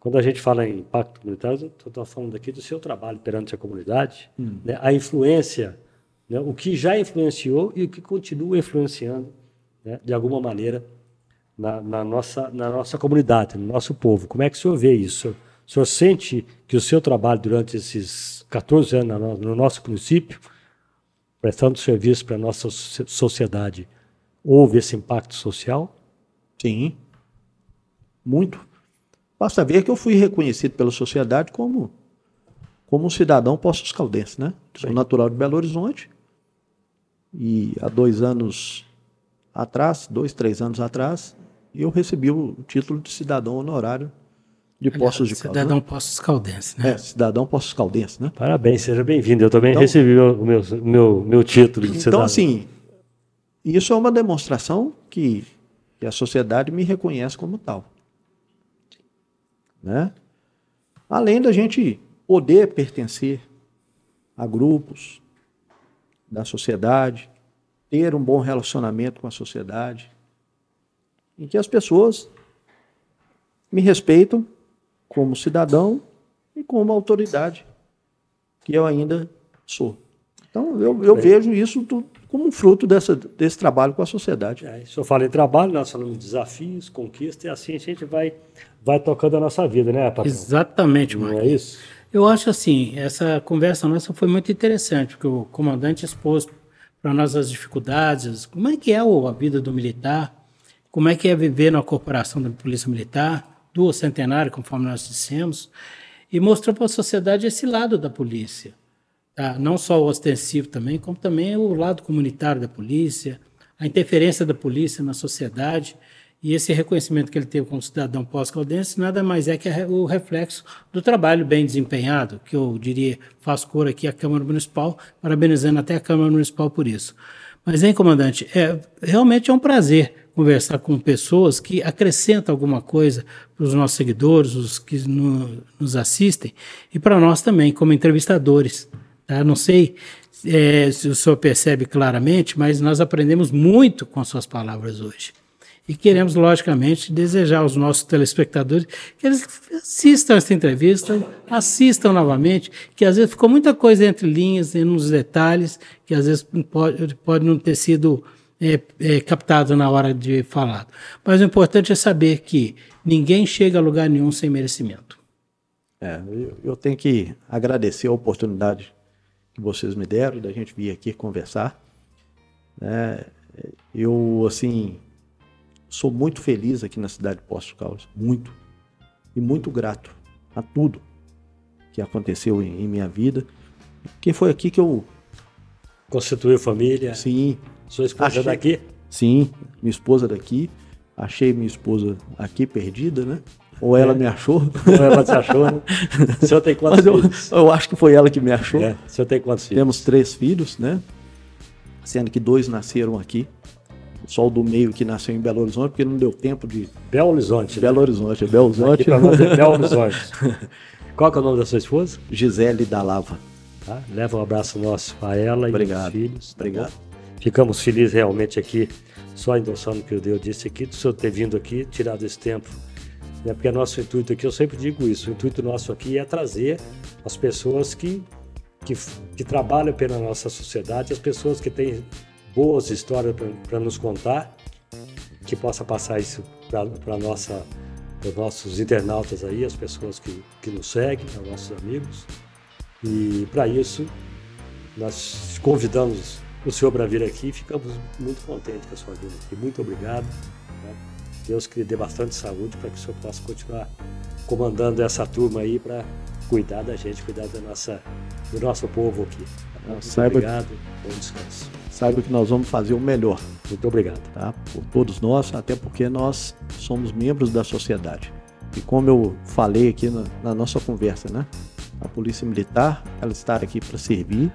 Quando a gente fala em impacto comunitário, estou falando aqui do seu trabalho perante a comunidade, hum. né? a influência, né? o que já influenciou e o que continua influenciando, né? de alguma maneira, na, na, nossa, na nossa comunidade, no nosso povo. Como é que o senhor vê isso? O senhor sente que o seu trabalho durante esses 14 anos no nosso município, prestando serviço para a nossa sociedade, houve esse impacto social? Sim. Muito. Basta ver que eu fui reconhecido pela sociedade como, como um cidadão poços-caldense, né? Sou natural de Belo Horizonte. E há dois anos atrás, dois, três anos atrás, eu recebi o título de cidadão honorário de Poços de Caldas. Cidadão né? Poços Caldense, né? É, cidadão Poços Caldense, né? Parabéns, seja bem-vindo. Eu também então, recebi o meu, meu, meu título de então, cidadão. Então, assim, isso é uma demonstração que, que a sociedade me reconhece como tal. Né? Além da gente poder pertencer a grupos da sociedade, ter um bom relacionamento com a sociedade, em que as pessoas me respeitam como cidadão e como autoridade, que eu ainda sou. Então, eu, eu vejo isso tudo como fruto dessa, desse trabalho com a sociedade. É, se eu falei trabalho, nós falamos de desafios, conquista, e assim a gente vai, vai tocando a nossa vida, né, Patrão? Exatamente, Marcos. Não é isso? Eu acho assim, essa conversa nossa foi muito interessante, porque o comandante expôs para nós as dificuldades, como é que é a vida do militar, como é que é viver na corporação da Polícia Militar, do centenário, conforme nós dissemos, e mostrou para a sociedade esse lado da polícia. Tá? Não só o ostensivo também, como também o lado comunitário da polícia, a interferência da polícia na sociedade. E esse reconhecimento que ele teve como cidadão pós-caldense nada mais é que o reflexo do trabalho bem desempenhado, que eu diria faz cor aqui à Câmara Municipal, parabenizando até a Câmara Municipal por isso. Mas, hein, comandante, é, realmente é um prazer conversar com pessoas que acrescentam alguma coisa para os nossos seguidores, os que no, nos assistem, e para nós também, como entrevistadores. Tá? Não sei é, se o senhor percebe claramente, mas nós aprendemos muito com suas palavras hoje. E queremos, logicamente, desejar aos nossos telespectadores que eles assistam esta entrevista, assistam novamente, que às vezes ficou muita coisa entre linhas, nos detalhes, que às vezes pode, pode não ter sido é, é, captado na hora de falar. Mas o importante é saber que ninguém chega a lugar nenhum sem merecimento. É, eu, eu tenho que agradecer a oportunidade que vocês me deram da gente vir aqui conversar. É, eu, assim, sou muito feliz aqui na cidade de Poços Caldas, muito. E muito grato a tudo que aconteceu em, em minha vida. Porque foi aqui que eu. Constituiu família. Sim, sua esposa achei, daqui? Sim, minha esposa daqui. Achei minha esposa aqui perdida, né? Ou ela é. me achou. Ou ela se achou, né? O senhor tem quantos eu, filhos? Eu, acho que foi ela que me achou. É. O senhor tem quantos filhos? Temos três filhos, né? Sendo que dois nasceram aqui. Só o do meio que nasceu em Belo Horizonte, porque não deu tempo de. Belo Horizonte. Belo né? Horizonte, é Belo Horizonte. É Belo é Horizonte. Qual é o nome da sua esposa? Gisele da Lava. Tá? Leva um abraço nosso a ela Obrigado. e os filhos. Tá Obrigado. Ficamos felizes realmente aqui, só endossando o que o Deus disse aqui, do senhor ter vindo aqui, tirado esse tempo. Né? Porque é nosso intuito aqui, eu sempre digo isso, o intuito nosso aqui é trazer as pessoas que, que, que trabalham pela nossa sociedade, as pessoas que têm boas histórias para nos contar, que possa passar isso para nossa os nossos internautas aí, as pessoas que, que nos seguem, né, os nossos amigos. E para isso, nós convidamos o senhor para vir aqui. Ficamos muito contentes com a sua vinda aqui. Muito obrigado. Né? Deus que lhe dê bastante saúde para que o senhor possa continuar comandando essa turma aí para cuidar da gente, cuidar da nossa, do nosso povo aqui. É, muito saiba, obrigado, bom descanso. Saiba que nós vamos fazer o melhor. Muito obrigado. Tá? Por todos nós, até porque nós somos membros da sociedade. E como eu falei aqui na, na nossa conversa, né? A Polícia Militar, ela está aqui para servir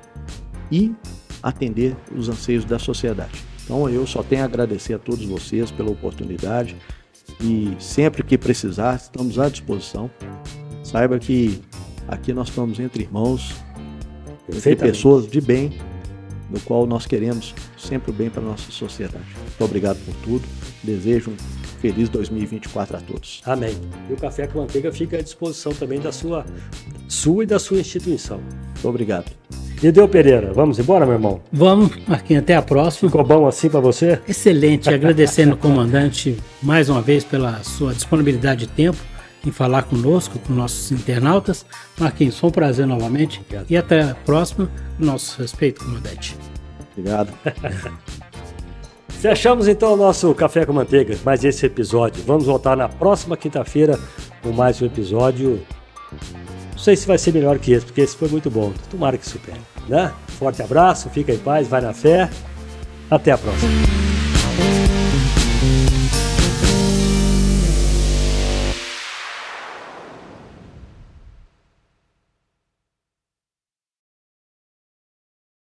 e atender os anseios da sociedade. Então eu só tenho a agradecer a todos vocês pela oportunidade e sempre que precisar, estamos à disposição. Saiba que aqui nós estamos entre irmãos, entre pessoas de bem, no qual nós queremos sempre o bem para a nossa sociedade. Muito obrigado por tudo. Desejo um feliz 2024 a todos. Amém. E o Café com Manteiga fica à disposição também da sua, sua e da sua instituição. Muito obrigado. Edeu Pereira, vamos embora, meu irmão? Vamos, Marquinhos, até a próxima. Ficou bom assim para você? Excelente, agradecendo o comandante mais uma vez pela sua disponibilidade de tempo em falar conosco, com nossos internautas. Marquinhos, foi um prazer novamente Obrigado. e até a próxima. Nosso respeito, comandante. Obrigado. Fechamos então o nosso Café com Manteiga, mais esse episódio. Vamos voltar na próxima quinta-feira com mais um episódio sei se vai ser melhor que esse, porque esse foi muito bom. Tomara que supere, né? Forte abraço, fica em paz, vai na fé. Até a próxima.